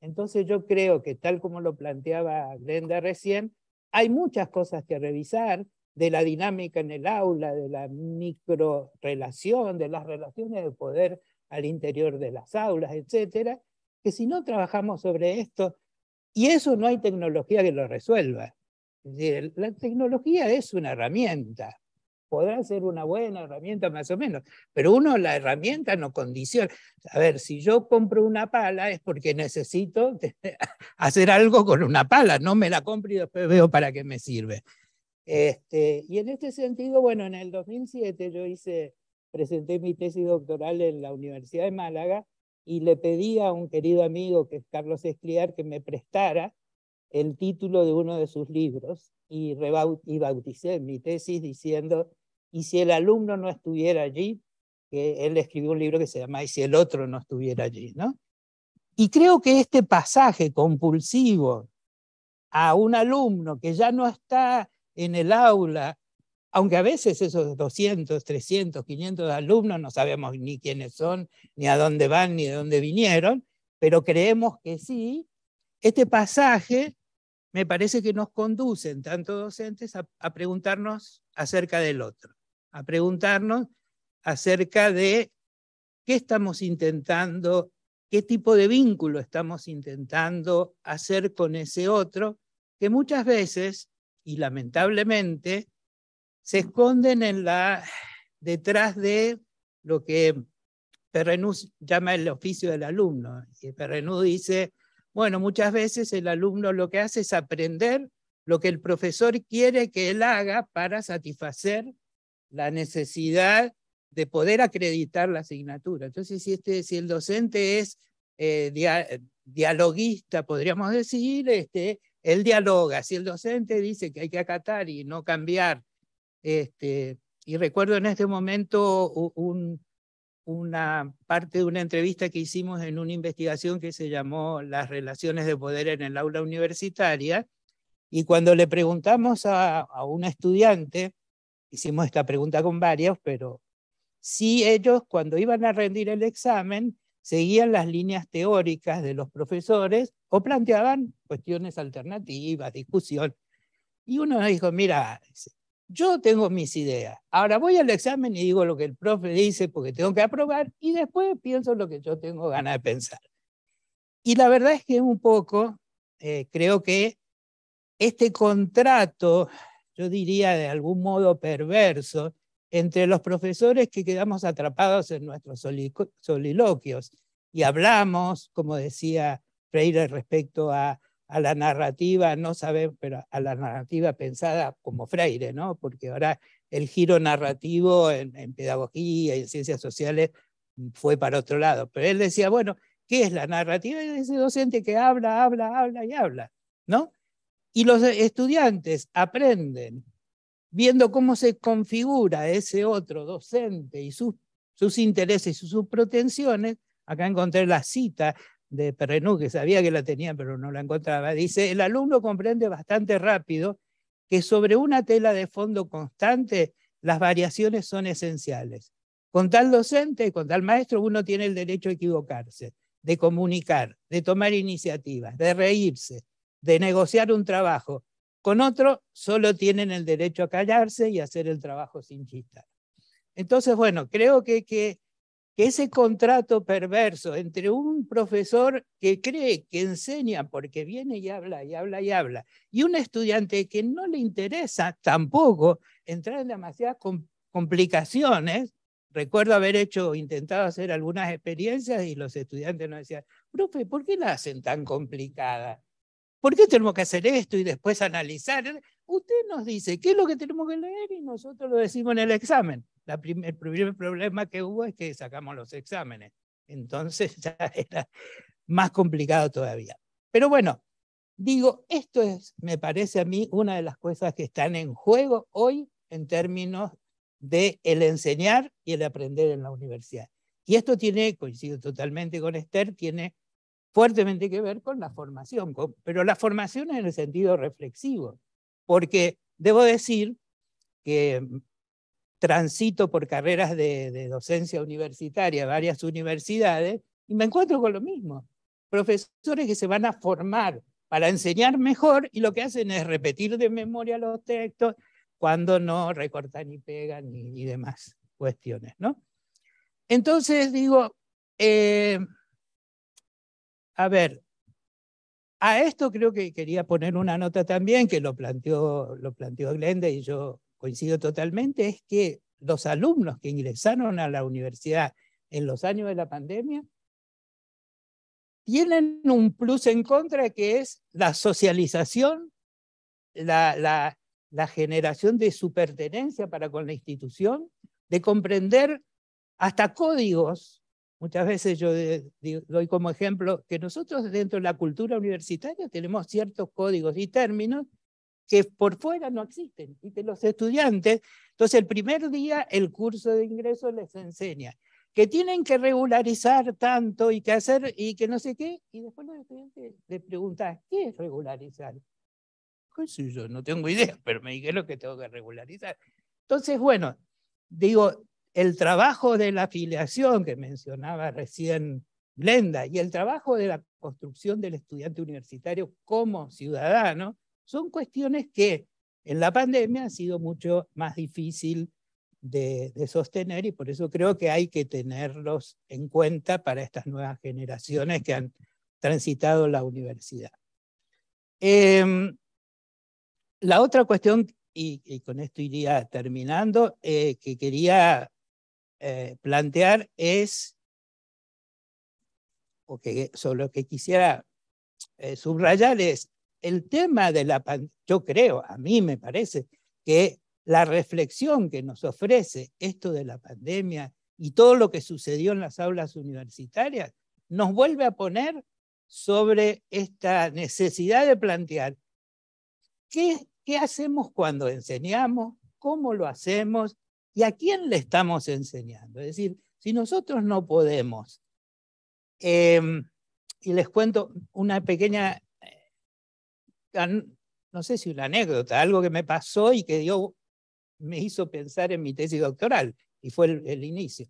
Entonces yo creo que tal como lo planteaba Glenda recién, hay muchas cosas que revisar, de la dinámica en el aula, de la microrelación, de las relaciones de poder al interior de las aulas, etcétera, que si no trabajamos sobre esto, y eso no hay tecnología que lo resuelva. La tecnología es una herramienta, podrá ser una buena herramienta más o menos, pero uno la herramienta no condiciona. A ver, si yo compro una pala es porque necesito hacer algo con una pala, no me la compro y después veo para qué me sirve. Este, y en este sentido, bueno, en el 2007 yo hice, presenté mi tesis doctoral en la Universidad de Málaga y le pedí a un querido amigo, que es Carlos Escliar, que me prestara el título de uno de sus libros y, y bauticé mi tesis diciendo, y si el alumno no estuviera allí, que él escribió un libro que se llama Y si el otro no estuviera allí, ¿no? Y creo que este pasaje compulsivo a un alumno que ya no está en el aula, aunque a veces esos 200, 300, 500 alumnos no sabemos ni quiénes son, ni a dónde van, ni de dónde vinieron, pero creemos que sí, este pasaje me parece que nos conducen, tanto docentes, a preguntarnos acerca del otro, a preguntarnos acerca de qué estamos intentando, qué tipo de vínculo estamos intentando hacer con ese otro, que muchas veces y lamentablemente se esconden en la, detrás de lo que Perrenús llama el oficio del alumno. Y dice, bueno, muchas veces el alumno lo que hace es aprender lo que el profesor quiere que él haga para satisfacer la necesidad de poder acreditar la asignatura. Entonces, si, este, si el docente es eh, dialoguista, podríamos decir, este, él dialoga, si el docente dice que hay que acatar y no cambiar, este, y recuerdo en este momento una parte de una entrevista que hicimos en una investigación que se llamó Las relaciones de poder en el aula universitaria, y cuando le preguntamos a, a estudiante, hicimos esta pregunta con varios, pero si ellos cuando iban a rendir el examen seguían las líneas teóricas de los profesores o planteaban cuestiones alternativas, discusión. Y uno dijo, mira, yo tengo mis ideas. Ahora voy al examen y digo lo que el profe dice porque tengo que aprobar y después pienso lo que yo tengo ganas de pensar. Y la verdad es que un poco eh, creo que este contrato, yo diría de algún modo perverso, entre los profesores que quedamos atrapados en nuestros soliloquios y hablamos, como decía Freire respecto a, la narrativa, no saber, pero a la narrativa pensada como Freire, ¿no? porque ahora el giro narrativo en, pedagogía y en ciencias sociales fue para otro lado, pero él decía, bueno, ¿qué es la narrativa? Es ese docente que habla, habla, habla y habla, ¿no? Y los estudiantes aprenden viendo cómo se configura ese otro docente y sus, intereses y sus pretensiones, acá encontré la cita de Perrenú, que sabía que la tenía, pero no la encontraba, dice, el alumno comprende bastante rápido que sobre una tela de fondo constante las variaciones son esenciales. Con tal docente, con tal maestro, uno tiene el derecho a equivocarse, de comunicar, de tomar iniciativas, de reírse, de negociar un trabajo, con otro, solo tienen el derecho a callarse y hacer el trabajo sin chistar. Entonces, bueno, creo que, ese contrato perverso entre un profesor que cree que enseña porque viene y habla y habla y habla, y un estudiante que no le interesa tampoco entrar en demasiadas complicaciones, recuerdo haber hecho, intentado hacer algunas experiencias y los estudiantes nos decían, profe, ¿por qué la hacen tan complicada? ¿Por qué tenemos que hacer esto y después analizar? Usted nos dice qué es lo que tenemos que leer y nosotros lo decimos en el examen. La el primer problema que hubo es que sacamos los exámenes. Entonces ya era más complicado todavía. Pero bueno, digo, esto es, me parece a mí, una de las cosas que están en juego hoy en términos de el enseñar y el aprender en la universidad. Y esto tiene, coincido totalmente con Esther, tiene fuertemente que ver con la formación, pero la formación en el sentido reflexivo, porque debo decir que transito por carreras de, docencia universitaria, varias universidades, y me encuentro con lo mismo. Profesores que se van a formar para enseñar mejor y lo que hacen es repetir de memoria los textos cuando no recortan y pegan ni demás cuestiones, ¿no? Entonces digo, eh, a ver, a esto creo que quería poner una nota también, que lo planteó, lo planteó Glenda y yo coincido totalmente, es que los alumnos que ingresaron a la universidad en los años de la pandemia tienen un plus en contra que es la socialización, la, la generación de su pertenencia para con la institución, de comprender hasta códigos Muchas veces yo eh, doy como ejemplo que nosotros dentro de la cultura universitaria tenemos ciertos códigos y términos que por fuera no existen y que los estudiantes, entonces el primer día el curso de ingreso les enseña que tienen que regularizar tanto y que hacer y que no sé qué, y después los estudiantes les preguntan, ¿qué es regularizar? Pues yo? No tengo idea, pero me dijeron que tengo que regularizar. Entonces, bueno, digo, el trabajo de la afiliación que mencionaba recién Blenda y el trabajo de la construcción del estudiante universitario como ciudadano son cuestiones que en la pandemia han sido mucho más difícil de, sostener y por eso creo que hay que tenerlos en cuenta para estas nuevas generaciones que han transitado la universidad. Em, la otra cuestión, y, con esto iría terminando, eh, que quería eh, plantear es, o que, sobre lo que quisiera eh, subrayar es el tema de la pandemia. Yo creo, a mí me parece, que la reflexión que nos ofrece esto de la pandemia y todo lo que sucedió en las aulas universitarias nos vuelve a poner sobre esta necesidad de plantear qué hacemos cuando enseñamos, cómo lo hacemos ¿Y a quién le estamos enseñando? Es decir, si nosotros no podemos, em, y les cuento una pequeña, eh, no sé si una anécdota, algo que me pasó y que me hizo pensar en mi tesis doctoral, y fue el, inicio.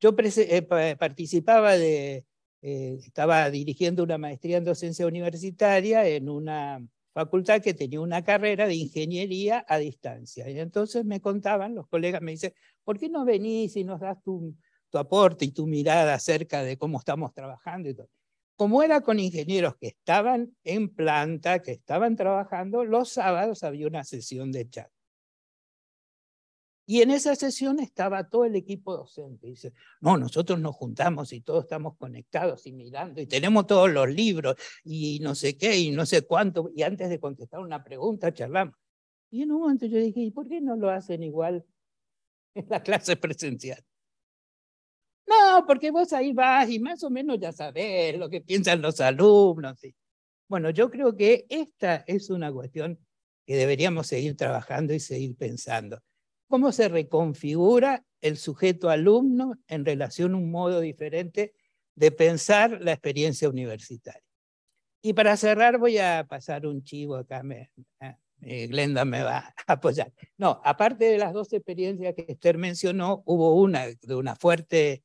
Yo eh, participaba de, eh, estaba dirigiendo una maestría en docencia universitaria en una facultad que tenía una carrera de ingeniería a distancia. Y entonces me contaban, los colegas me dicen, ¿por qué no venís y nos das tu, tu aporte y tu mirada acerca de cómo estamos trabajando? Y todo? Como era con ingenieros que estaban en planta, que estaban trabajando, los sábados había una sesión de chat. Y en esa sesión estaba todo el equipo docente. dice, no, nosotros nos juntamos y todos estamos conectados y mirando y tenemos todos los libros y no sé qué y no sé cuánto. Y antes de contestar una pregunta, charlamos. Y en un momento yo dije, ¿y por qué no lo hacen igual en la clase presencial? No, porque vos ahí vas y más o menos ya sabés lo que piensan los alumnos. Bueno, yo creo que esta es una cuestión que deberíamos seguir trabajando y seguir pensando cómo se reconfigura el sujeto alumno en relación a un modo diferente de pensar la experiencia universitaria. Y para cerrar voy a pasar un chivo acá, ah, eh, Glenda me va a apoyar. No, aparte de las dos experiencias que Esther mencionó, hubo una de una fuerte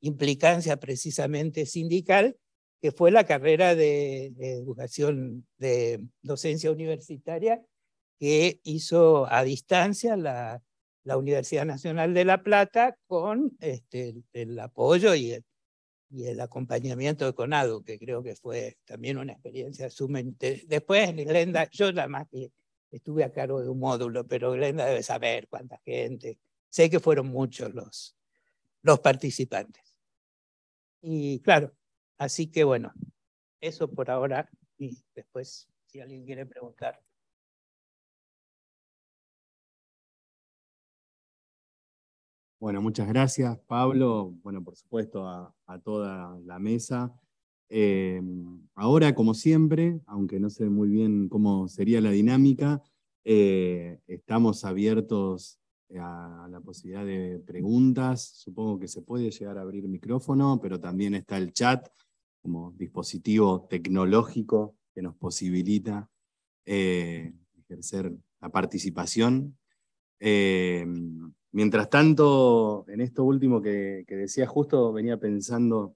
implicancia precisamente sindical, que fue la carrera de educación de docencia universitaria, que hizo a distancia la, la Universidad Nacional de La Plata con este, el, apoyo y el, y el acompañamiento de Conado, que creo que fue también una experiencia sumamente... Después Glenda, yo nada más que estuve a cargo de un módulo, pero Glenda debe saber cuánta gente. Sé que fueron muchos los, los participantes. Y claro, así que bueno, eso por ahora y después si alguien quiere preguntar. Bueno, muchas gracias, Pablo. Bueno, por supuesto, a, toda la mesa. Eh, ahora, como siempre, aunque no sé muy bien cómo sería la dinámica, eh, estamos abiertos a la posibilidad de preguntas. Supongo que se puede llegar a abrir micrófono, pero también está el chat como dispositivo tecnológico que nos posibilita eh, ejercer la participación eh, mientras tanto, en esto último que, decía justo, venía pensando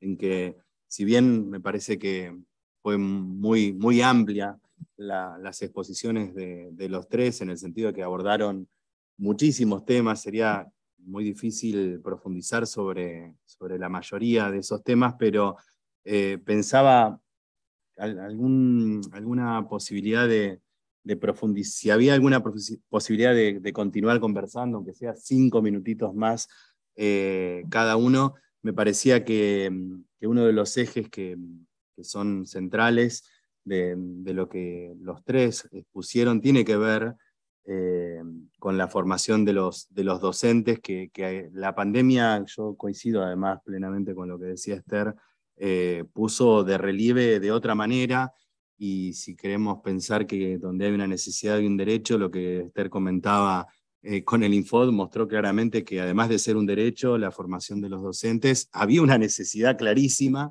en que si bien me parece que fue muy, muy amplia las exposiciones de, los tres, en el sentido de que abordaron muchísimos temas, sería muy difícil profundizar sobre, sobre la mayoría de esos temas, pero eh, pensaba alguna posibilidad de, de si había alguna posibilidad de, continuar conversando, aunque sea cinco minutitos más eh, cada uno, me parecía que, uno de los ejes que, son centrales de, lo que los tres expusieron tiene que ver eh, con la formación de los, de los docentes, que, eh, la pandemia, yo coincido además plenamente con lo que decía Esther, puso de relieve de otra manera y si queremos pensar que donde hay una necesidad y un derecho, lo que Esther comentaba eh, con el Infod mostró claramente que además de ser un derecho, la formación de los docentes, había una necesidad clarísima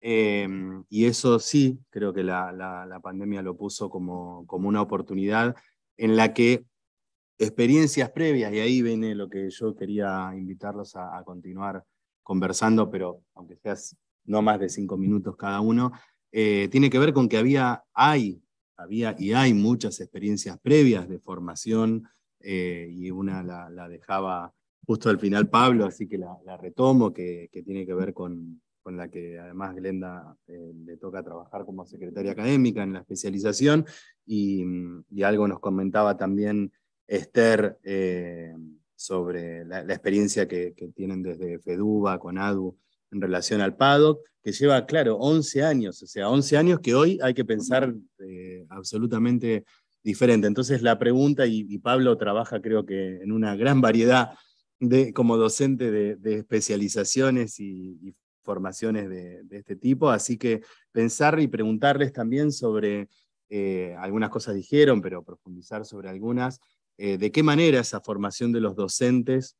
eh, y eso sí, creo que la, pandemia lo puso como, como una oportunidad en la que experiencias previas, y ahí viene lo que yo quería invitarlos a, a, continuar conversando, pero aunque seas no más de cinco minutos cada uno, eh, tiene que ver con que había, hay, y hay muchas experiencias previas de formación eh, y una la, dejaba justo al final Pablo, así que la, retomo, que, tiene que ver con, la que además Glenda eh, le toca trabajar como secretaria académica en la especialización y, algo nos comentaba también Esther sobre la, experiencia que, tienen desde FEDUBA, con ADU en relación al PADOC, que lleva, claro, 11 años, o sea, 11 años que hoy hay que pensar eh, absolutamente diferente. Entonces la pregunta, y, Pablo trabaja creo que en una gran variedad de, como docente de, especializaciones y, formaciones de, este tipo, así que pensar y preguntarles también sobre, eh, algunas cosas dijeron, pero profundizar sobre algunas, eh, de qué manera esa formación de los docentes,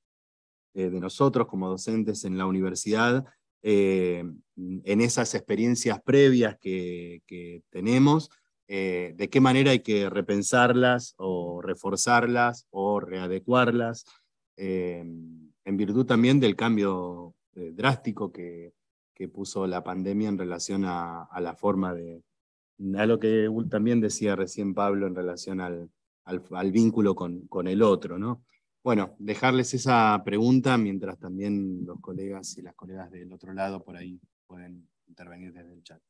de nosotros como docentes en la universidad, eh, en esas experiencias previas que, tenemos, eh, de qué manera hay que repensarlas o reforzarlas o readecuarlas, eh, en virtud también del cambio drástico que, puso la pandemia en relación a, la forma de, a lo que también decía recién Pablo en relación al, al, vínculo con, con, el otro, ¿no? Bueno, dejarles esa pregunta mientras también los colegas y las colegas del otro lado por ahí pueden intervenir desde el chat.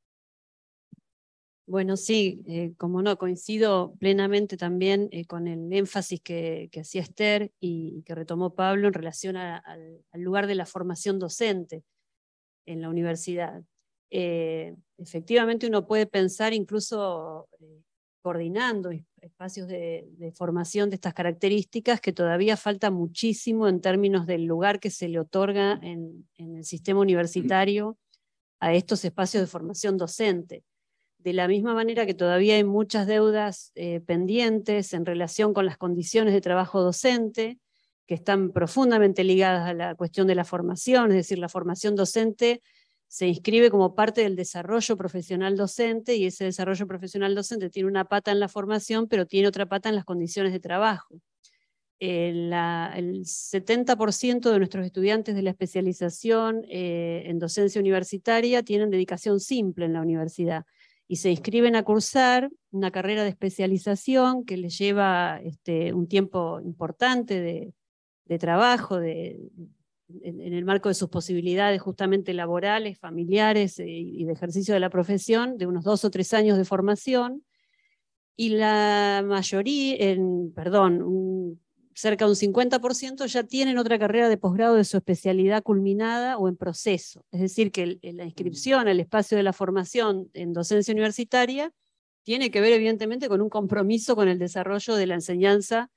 Bueno, sí, eh, como no, coincido plenamente también eh, con el énfasis que, hacía Esther y, que retomó Pablo en relación al lugar de la formación docente en la universidad. Eh, efectivamente, uno puede pensar incluso coordinando espacios de, formación de estas características, que todavía falta muchísimo en términos del lugar que se le otorga en, el sistema universitario a estos espacios de formación docente. De la misma manera que todavía hay muchas deudas eh, pendientes en relación con las condiciones de trabajo docente, que están profundamente ligadas a la cuestión de la formación, es decir, la formación docente se inscribe como parte del desarrollo profesional docente y ese desarrollo profesional docente tiene una pata en la formación, pero tiene otra pata en las condiciones de trabajo. Eh, el, 70% de nuestros estudiantes de la especialización eh, en docencia universitaria tienen dedicación simple en la universidad y se inscriben a cursar una carrera de especialización que les lleva este, un tiempo importante de, de trabajo, de, en, el marco de sus posibilidades justamente laborales, familiares eh, y de ejercicio de la profesión, de unos dos o tres años de formación, y la mayoría, en, perdón, cerca de un 50% ya tienen otra carrera de posgrado de su especialidad culminada o en proceso. Es decir, que la inscripción al espacio de la formación en docencia universitaria tiene que ver evidentemente con un compromiso con el desarrollo de la enseñanza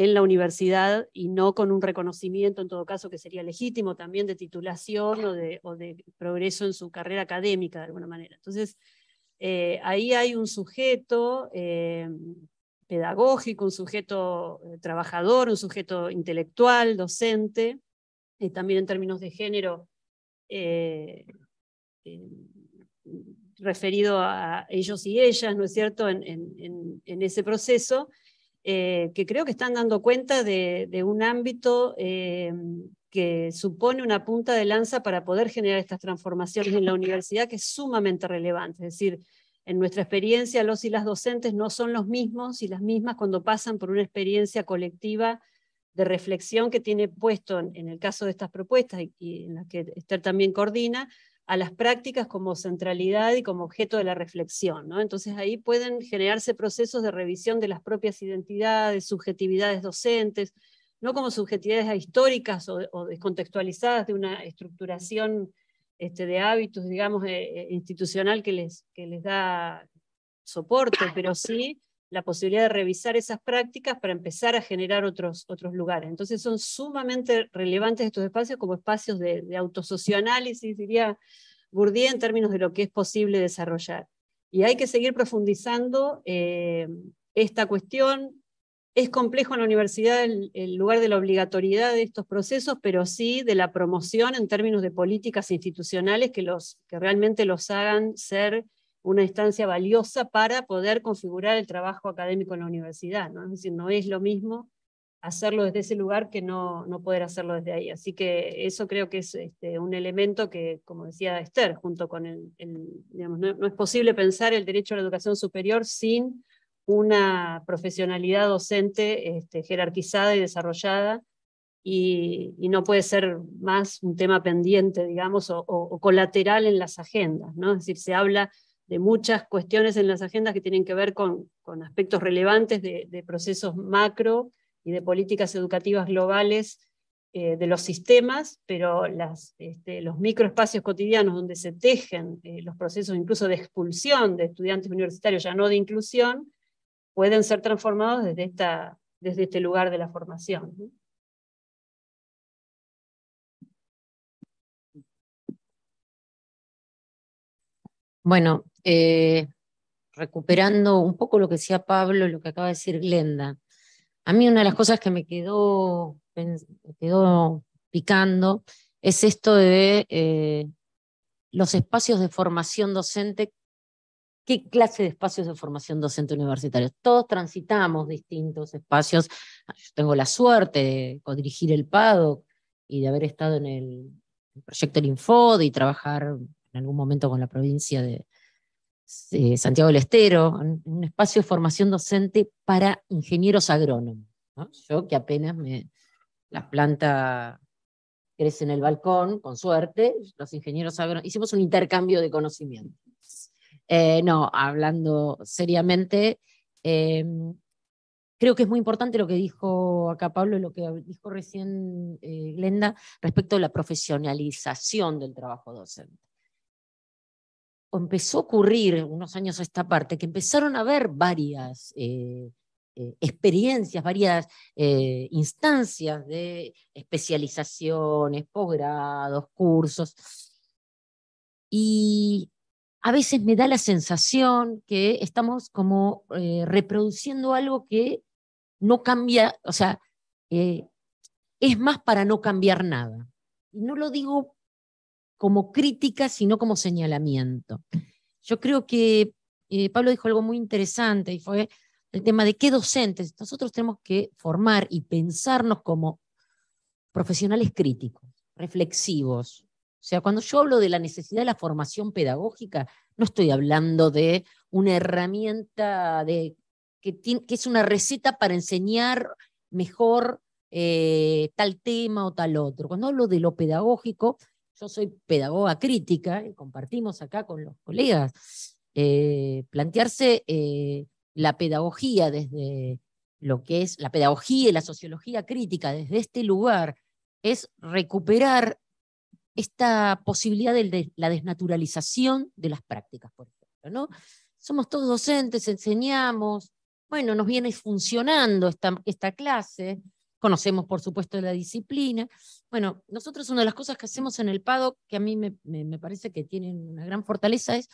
en la universidad y no con un reconocimiento, en todo caso, que sería legítimo también de titulación o de, progreso en su carrera académica, de alguna manera. Entonces, eh, ahí hay un sujeto eh, pedagógico, un sujeto eh, trabajador, un sujeto intelectual, docente, y también en términos de género, referido a ellos y ellas, ¿no es cierto?, en ese proceso, eh, que creo que están dando cuenta de, un ámbito eh, que supone una punta de lanza para poder generar estas transformaciones en la universidad, que es sumamente relevante. Es decir, en nuestra experiencia, los y las docentes no son los mismos y las mismas cuando pasan por una experiencia colectiva de reflexión que tiene puesto en, el caso de estas propuestas y en las que Esther también coordina, a las prácticas como centralidad y como objeto de la reflexión. ¿no? Entonces ahí pueden generarse procesos de revisión de las propias identidades, subjetividades docentes, no como subjetividades históricas o, descontextualizadas de una estructuración este, de hábitos, digamos, eh, eh, institucional que les, que les da soporte, pero sí la posibilidad de revisar esas prácticas para empezar a generar otros, otros lugares. Entonces son sumamente relevantes estos espacios como espacios de, autosocioanálisis, diría Bourdieu, en términos de lo que es posible desarrollar. Y hay que seguir profundizando eh, esta cuestión. Es complejo en la universidad el, lugar de la obligatoriedad de estos procesos, pero sí de la promoción en términos de políticas institucionales que, los, que realmente los hagan ser una instancia valiosa para poder configurar el trabajo académico en la universidad. ¿no? Es decir, no es lo mismo hacerlo desde ese lugar que no, no poder hacerlo desde ahí. Así que eso creo que es este, un elemento que, como decía Esther, junto con el, no, es posible pensar el derecho a la educación superior sin una profesionalidad docente este, jerarquizada y desarrollada y, no puede ser más un tema pendiente, digamos, o, colateral en las agendas. ¿no? Es decir, se habla de muchas cuestiones en las agendas que tienen que ver con, aspectos relevantes de, procesos macro y de políticas educativas globales eh, de los sistemas, pero este, los microespacios cotidianos donde se tejen eh, los procesos incluso de expulsión de estudiantes universitarios, ya no de inclusión, pueden ser transformados desde, esta, desde este lugar de la formación. Bueno, eh, recuperando un poco lo que decía Pablo, lo que acaba de decir Glenda, a mí una de las cosas que me quedó, quedó picando es esto de eh, los espacios de formación docente. ¿Qué clase de espacios de formación docente universitario Todos transitamos distintos espacios. Ah, yo tengo la suerte de dirigir el PADOC y de haber estado en el, proyecto el Info y trabajar en algún momento con la provincia de, eh, Santiago del Estero, un, espacio de formación docente para ingenieros agrónomos. Yo que apenas me, las plantas crecen en el balcón, con suerte, los ingenieros agrónomos, hicimos un intercambio de conocimientos. Eh, no, hablando seriamente, eh, creo que es muy importante lo que dijo acá Pablo, lo que dijo recién Glenda, respecto a la profesionalización del trabajo docente empezó a ocurrir unos años a esta parte, que empezaron a haber varias eh, eh, experiencias, varias eh, instancias de especializaciones, posgrados, cursos. Y a veces me da la sensación que estamos como reproduciendo algo que no cambia, o sea, es más para no cambiar nada. Y no lo digo como crítica, sino como señalamiento. Yo creo que eh, Pablo dijo algo muy interesante y fue el tema de qué docentes. Nosotros tenemos que formar y pensarnos como profesionales críticos, reflexivos. O sea, cuando yo hablo de la necesidad de la formación pedagógica, no estoy hablando de una herramienta de, que, es una receta para enseñar mejor eh, tal tema o tal otro. Cuando hablo de lo pedagógico, yo soy pedagoga crítica y compartimos acá con los colegas, eh, plantearse eh, la pedagogía desde lo que es la pedagogía y la sociología crítica desde este lugar es recuperar esta posibilidad de, la desnaturalización de las prácticas, por ejemplo. ¿no? Somos todos docentes, enseñamos, bueno, nos viene funcionando esta clase, Conocemos, por supuesto, la disciplina. Bueno, nosotros una de las cosas que hacemos en el PADO, que a mí me, parece que tienen una gran fortaleza, es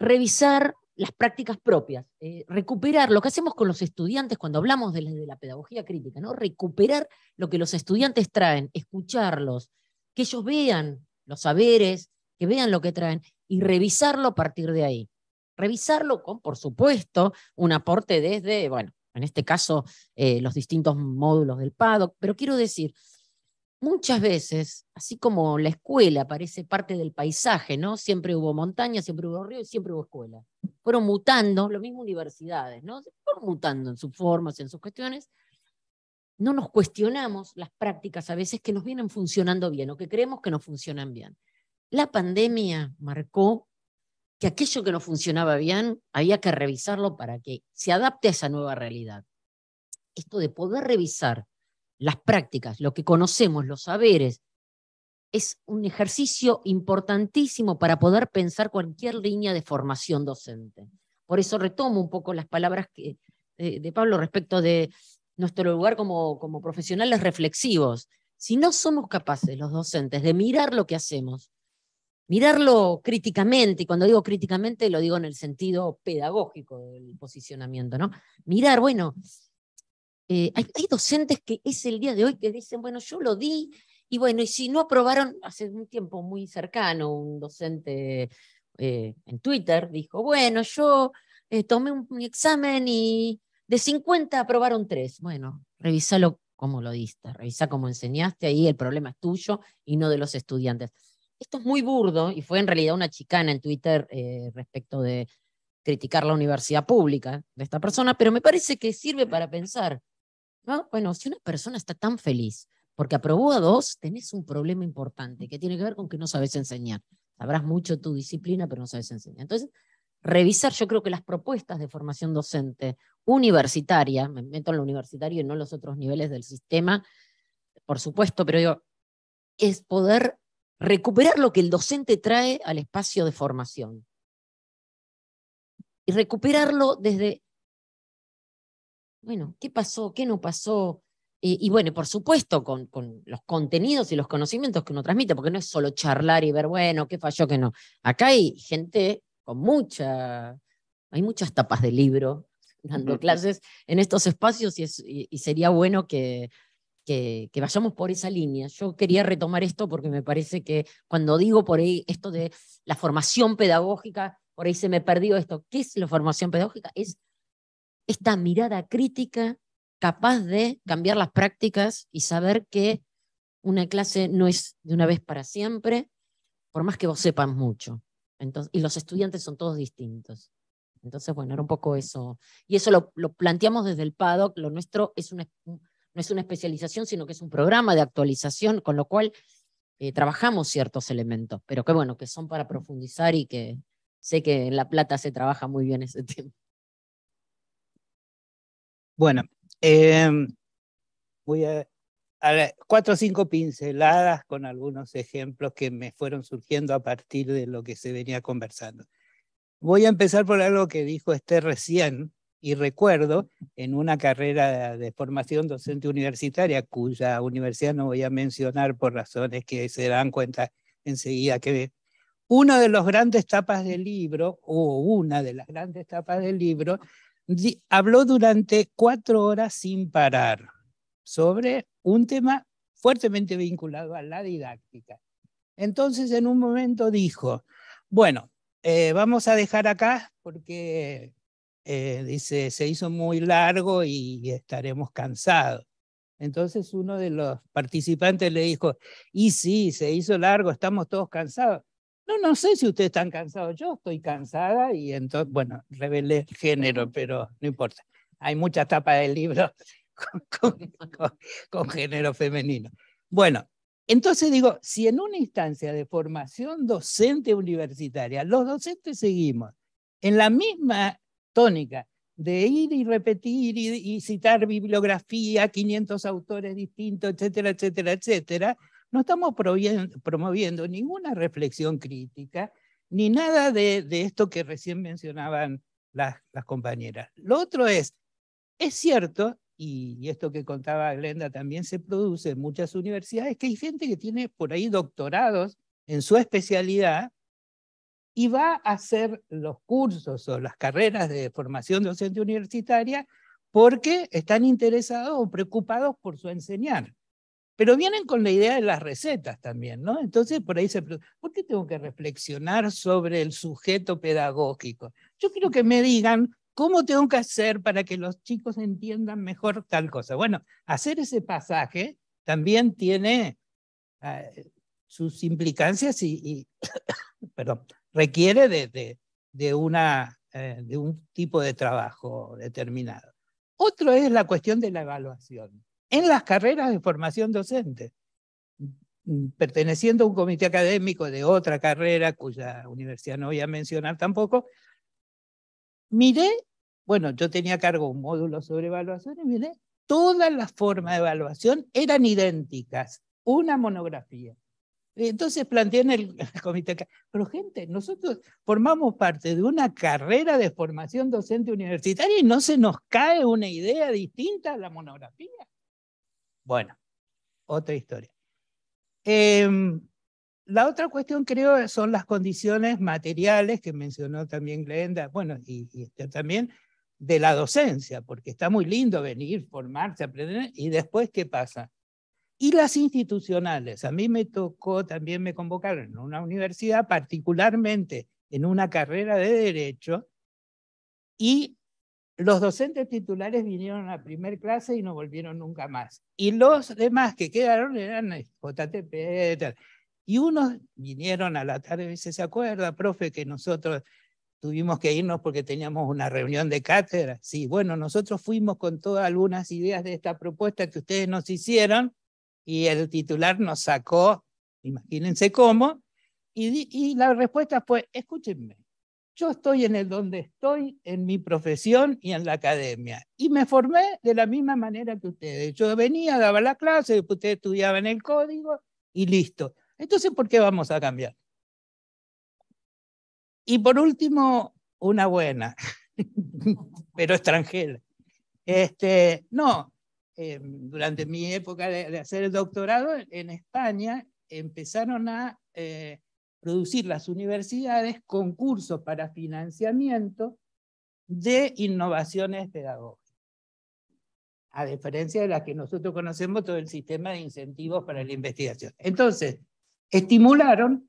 revisar las prácticas propias, eh, recuperar lo que hacemos con los estudiantes cuando hablamos de la, la, pedagogía crítica, ¿no? recuperar lo que los estudiantes traen, escucharlos, que ellos vean los saberes, que vean lo que traen y revisarlo a partir de ahí. Revisarlo con, por supuesto, un aporte desde, bueno, en este caso eh, los distintos módulos del PADOC, pero quiero decir, muchas veces, así como la escuela parece parte del paisaje, ¿no? Siempre hubo montaña, siempre hubo río y siempre hubo escuela. Fueron mutando, lo mismo universidades, ¿no? Fueron mutando en sus formas, en sus cuestiones. No nos cuestionamos las prácticas a veces que nos vienen funcionando bien o que creemos que nos funcionan bien. La pandemia marcó que aquello que no funcionaba bien había que revisarlo para que se adapte a esa nueva realidad. Esto de poder revisar las prácticas, lo que conocemos, los saberes, es un ejercicio importantísimo para poder pensar cualquier línea de formación docente. Por eso retomo un poco las palabras de, Pablo respecto de nuestro lugar como profesionales reflexivos. Si no somos capaces los docentes de mirar lo que hacemos, mirarlo críticamente, y cuando digo críticamente lo digo en el sentido pedagógico del posicionamiento, ¿no? Mirar, bueno, eh, hay, docentes que es el día de hoy que dicen, bueno, yo lo di, y bueno, y si no aprobaron, hace un tiempo muy cercano, un docente eh, en Twitter dijo, bueno, yo eh, tomé un, examen y de 50 aprobaron 3. Bueno, revisalo como lo diste, revisa como enseñaste, ahí el problema es tuyo y no de los estudiantes esto es muy burdo y fue en realidad una chicana en Twitter eh, respecto de criticar la universidad pública de esta persona, pero me parece que sirve para pensar, bueno, si una persona está tan feliz porque aprobó a dos, tenés un problema importante que tiene que ver con que no sabes enseñar. Sabrás mucho tu disciplina, pero no sabes enseñar. Entonces, revisar, yo creo que las propuestas de formación docente universitaria, me meto en lo universitario y no los otros niveles del sistema, por supuesto, pero digo, es poder recuperar lo que el docente trae al espacio de formación y recuperarlo desde, bueno, ¿qué pasó? ¿Qué no pasó? y bueno, por supuesto, con, los contenidos y los conocimientos que uno transmite, porque no es solo charlar y ver, bueno, qué falló, qué no. Acá hay gente con mucha, hay muchas tapas de libro dando clases en estos espacios y sería bueno que, que, vayamos por esa línea. Yo quería retomar esto porque me parece que cuando digo por ahí esto de la formación pedagógica, por ahí se me perdió esto. ¿Qué es la formación pedagógica? Es esta mirada crítica capaz de cambiar las prácticas y saber que una clase no es de una vez para siempre, por más que vos sepas mucho. Entonces, y los estudiantes son todos distintos. Entonces, bueno, era un poco eso. Y eso lo, lo planteamos desde el PADOC. Lo nuestro es una, no es una especialización, sino que es un programa de actualización, con lo cual eh, trabajamos ciertos elementos, pero que bueno, que son para profundizar y que sé que en La Plata se trabaja muy bien ese tema. Bueno, em, voy a, a, cuatro o cinco pinceladas con algunos ejemplos que me fueron surgiendo a partir de lo que se venía conversando. Voy a empezar por algo que dijo Esther recién, y recuerdo en una carrera de formación docente universitaria, cuya universidad no voy a mencionar por razones que se dan cuenta enseguida que uno de los grandes tapas del libro, o una de las grandes tapas del libro, habló durante cuatro horas sin parar sobre un tema fuertemente vinculado a la didáctica. Entonces, en un momento dijo, bueno, eh, vamos a dejar acá porque eh, dice, se hizo muy largo y, estaremos cansados. Entonces uno de los participantes le dijo, y sí, se hizo largo, estamos todos cansados. No, no sé si ustedes están cansados, yo estoy cansada y entonces, bueno, revelé el género, pero no importa. Hay muchas tapas del libro con, con, con género femenino. Bueno, entonces digo, si en una instancia de formación docente universitaria los docentes seguimos en la misma tónica de ir y repetir y, citar bibliografía, 500 autores distintos, etcétera, etcétera, etcétera, no estamos promoviendo ninguna reflexión crítica ni nada de, esto que recién mencionaban las, las, compañeras. Lo otro es, es cierto, y, y esto que contaba Glenda también se produce en muchas universidades, que hay gente que tiene por ahí doctorados en su especialidad y va a hacer los cursos o las carreras de formación docente universitaria porque están interesados o preocupados por su enseñar. Pero vienen con la idea de las recetas también, ¿no? Entonces por ahí se pregunta, ¿por qué tengo que reflexionar sobre el sujeto pedagógico? Yo quiero que me digan cómo tengo que hacer para que los chicos entiendan mejor tal cosa. Bueno, hacer ese pasaje también tiene ah, sus implicancias y, y perdón, requiere de, de, una, eh, de un tipo de trabajo determinado. Otro es la cuestión de la evaluación. En las carreras de formación docente, mm, perteneciendo a un comité académico de otra carrera, cuya universidad no voy a mencionar tampoco, miré, bueno, yo tenía a cargo un módulo sobre evaluación y miré, todas las formas de evaluación eran idénticas, una monografía. Entonces plantean en el comité, pero gente, nosotros formamos parte de una carrera de formación docente universitaria y no se nos cae una idea distinta a la monografía. Bueno, otra historia. Em, la otra cuestión creo son las condiciones materiales que mencionó también Glenda, bueno, y, y este, también de la docencia, porque está muy lindo venir, formarse, aprender, y después, ¿qué pasa? y las institucionales. A mí me tocó, también me convocaron en una universidad, particularmente en una carrera de derecho, y los docentes titulares vinieron a primer clase y no volvieron nunca más. Y los demás que quedaron eran eh, JTP, etc. Y unos vinieron a la tarde y ¿se acuerda, profe, que nosotros tuvimos que irnos porque teníamos una reunión de cátedra? Sí, bueno, nosotros fuimos con todas algunas ideas de esta propuesta que ustedes nos hicieron y el titular nos sacó, imagínense cómo, y, la respuesta fue, escúchenme, yo estoy en el donde estoy, en mi profesión y en la academia. Y me formé de la misma manera que ustedes. Yo venía, daba la clase, ustedes estudiaban el código y listo. Entonces, ¿por qué vamos a cambiar? Y por último, una buena, pero extranjera. Este, no, Em, durante mi época de, hacer el doctorado en España, empezaron a eh, producir las universidades concursos para financiamiento de innovaciones pedagógicas a diferencia de las que nosotros conocemos todo el sistema de incentivos para la investigación. Entonces, estimularon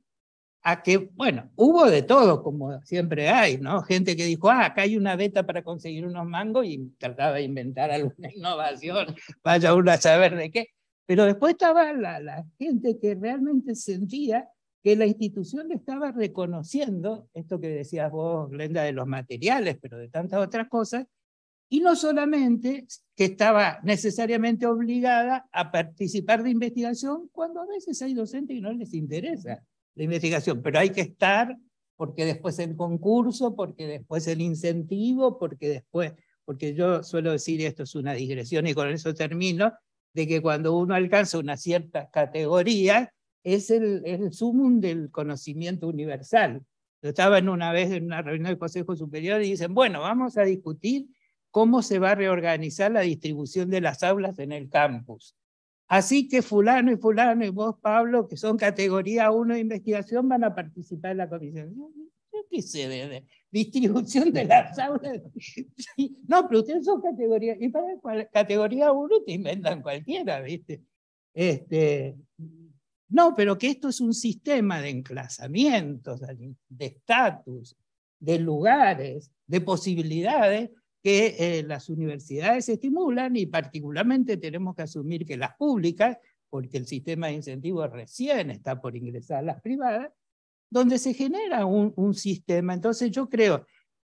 a que, bueno, hubo de todo, como siempre hay, ¿no? Gente que dijo, ah, acá hay una beta para conseguir unos mangos y trataba de inventar alguna innovación, vaya uno a saber de qué. Pero después estaba la, la gente que realmente sentía que la institución estaba reconociendo esto que decías vos, Glenda, de los materiales, pero de tantas otras cosas, y no solamente que estaba necesariamente obligada a participar de investigación cuando a veces hay docentes que no les interesa la investigación, pero hay que estar porque después el concurso, porque después el incentivo, porque después, porque yo suelo decir, esto es una digresión y con eso termino, de que cuando uno alcanza una cierta categoría, es el, el sumum del conocimiento universal. Yo estaba en una vez en una reunión del Consejo Superior y dicen, bueno, vamos a discutir cómo se va a reorganizar la distribución de las aulas en el campus. Así que fulano y fulano y vos, Pablo, que son categoría 1 de investigación, van a participar en la comisión. qué se de, distribución de las aulas. No, pero ustedes son categoría, y para categoría 1 te inventan cualquiera, ¿viste? Este, no, pero que esto es un sistema de enclazamientos, de estatus, de lugares, de posibilidades, que eh, las universidades estimulan y particularmente tenemos que asumir que las públicas, porque el sistema de incentivos recién está por ingresar a las privadas, donde se genera un, un sistema. Entonces yo creo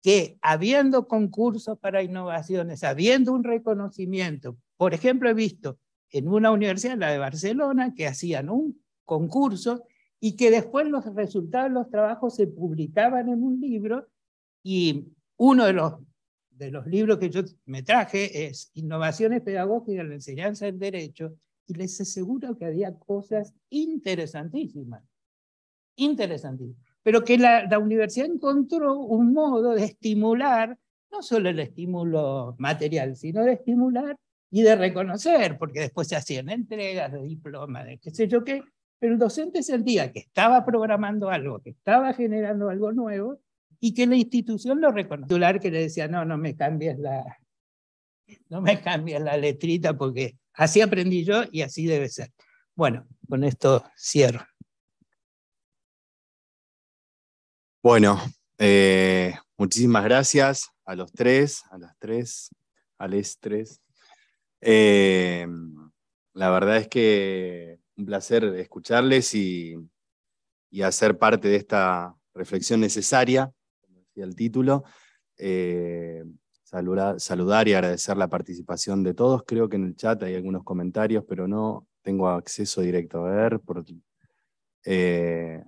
que habiendo concursos para innovaciones, habiendo un reconocimiento, por ejemplo, he visto en una universidad, la de Barcelona, que hacían un concurso y que después los resultados de los trabajos se publicaban en un libro y uno de los de los libros que yo me traje es Innovaciones Pedagógicas en la Enseñanza del Derecho, y les aseguro que había cosas interesantísimas, interesantísimas, pero que la, la universidad encontró un modo de estimular, no solo el estímulo material, sino de estimular y de reconocer, porque después se hacían entregas de diplomas, de qué sé yo qué, pero el docente sentía que estaba programando algo, que estaba generando algo nuevo, y que la institución lo reconozca. que le decía, no, no me cambies la, no me cambies la letrita porque así aprendí yo y así debe ser. Bueno, con esto cierro. Bueno, eh, muchísimas gracias a los tres, a las tres, a les tres. Eh, la verdad es que un placer escucharles y hacer parte de esta reflexión necesaria el título. Eh, saludar, y agradecer la participación de todos. Creo que en el chat hay algunos comentarios, pero no tengo acceso directo a ver. Eh,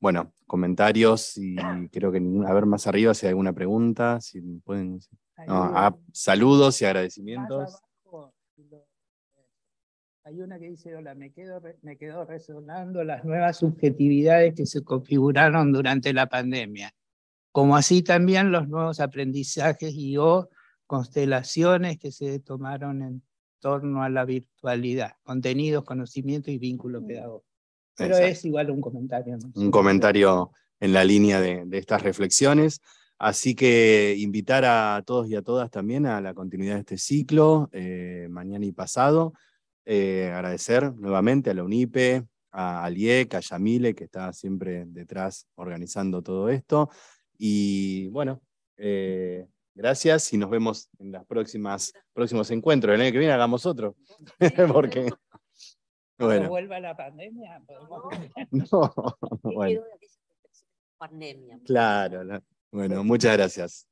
bueno, comentarios y creo que a ver más arriba si hay alguna pregunta, si pueden. Ah, saludos y agradecimientos. Eh, hay una que dice, hola, me quedo, me quedo resonando las nuevas subjetividades que se configuraron durante la pandemia como así también los nuevos aprendizajes y o constelaciones que se tomaron en torno a la virtualidad, contenidos, conocimiento y vínculo mm. pedagógico. Pero es igual un comentario. Un comentario en la línea de, estas reflexiones. Así que invitar a todos y a todas también a la continuidad de este ciclo, eh, mañana y pasado. Eh, agradecer nuevamente a la UNIPE, a Aliec, a Yamile, que está siempre detrás organizando todo esto. Y bueno, eh, gracias y nos vemos en los próximos encuentros. El año que viene hagamos otro. Porque. vuelva la pandemia. No, bueno. Claro, bueno, muchas gracias.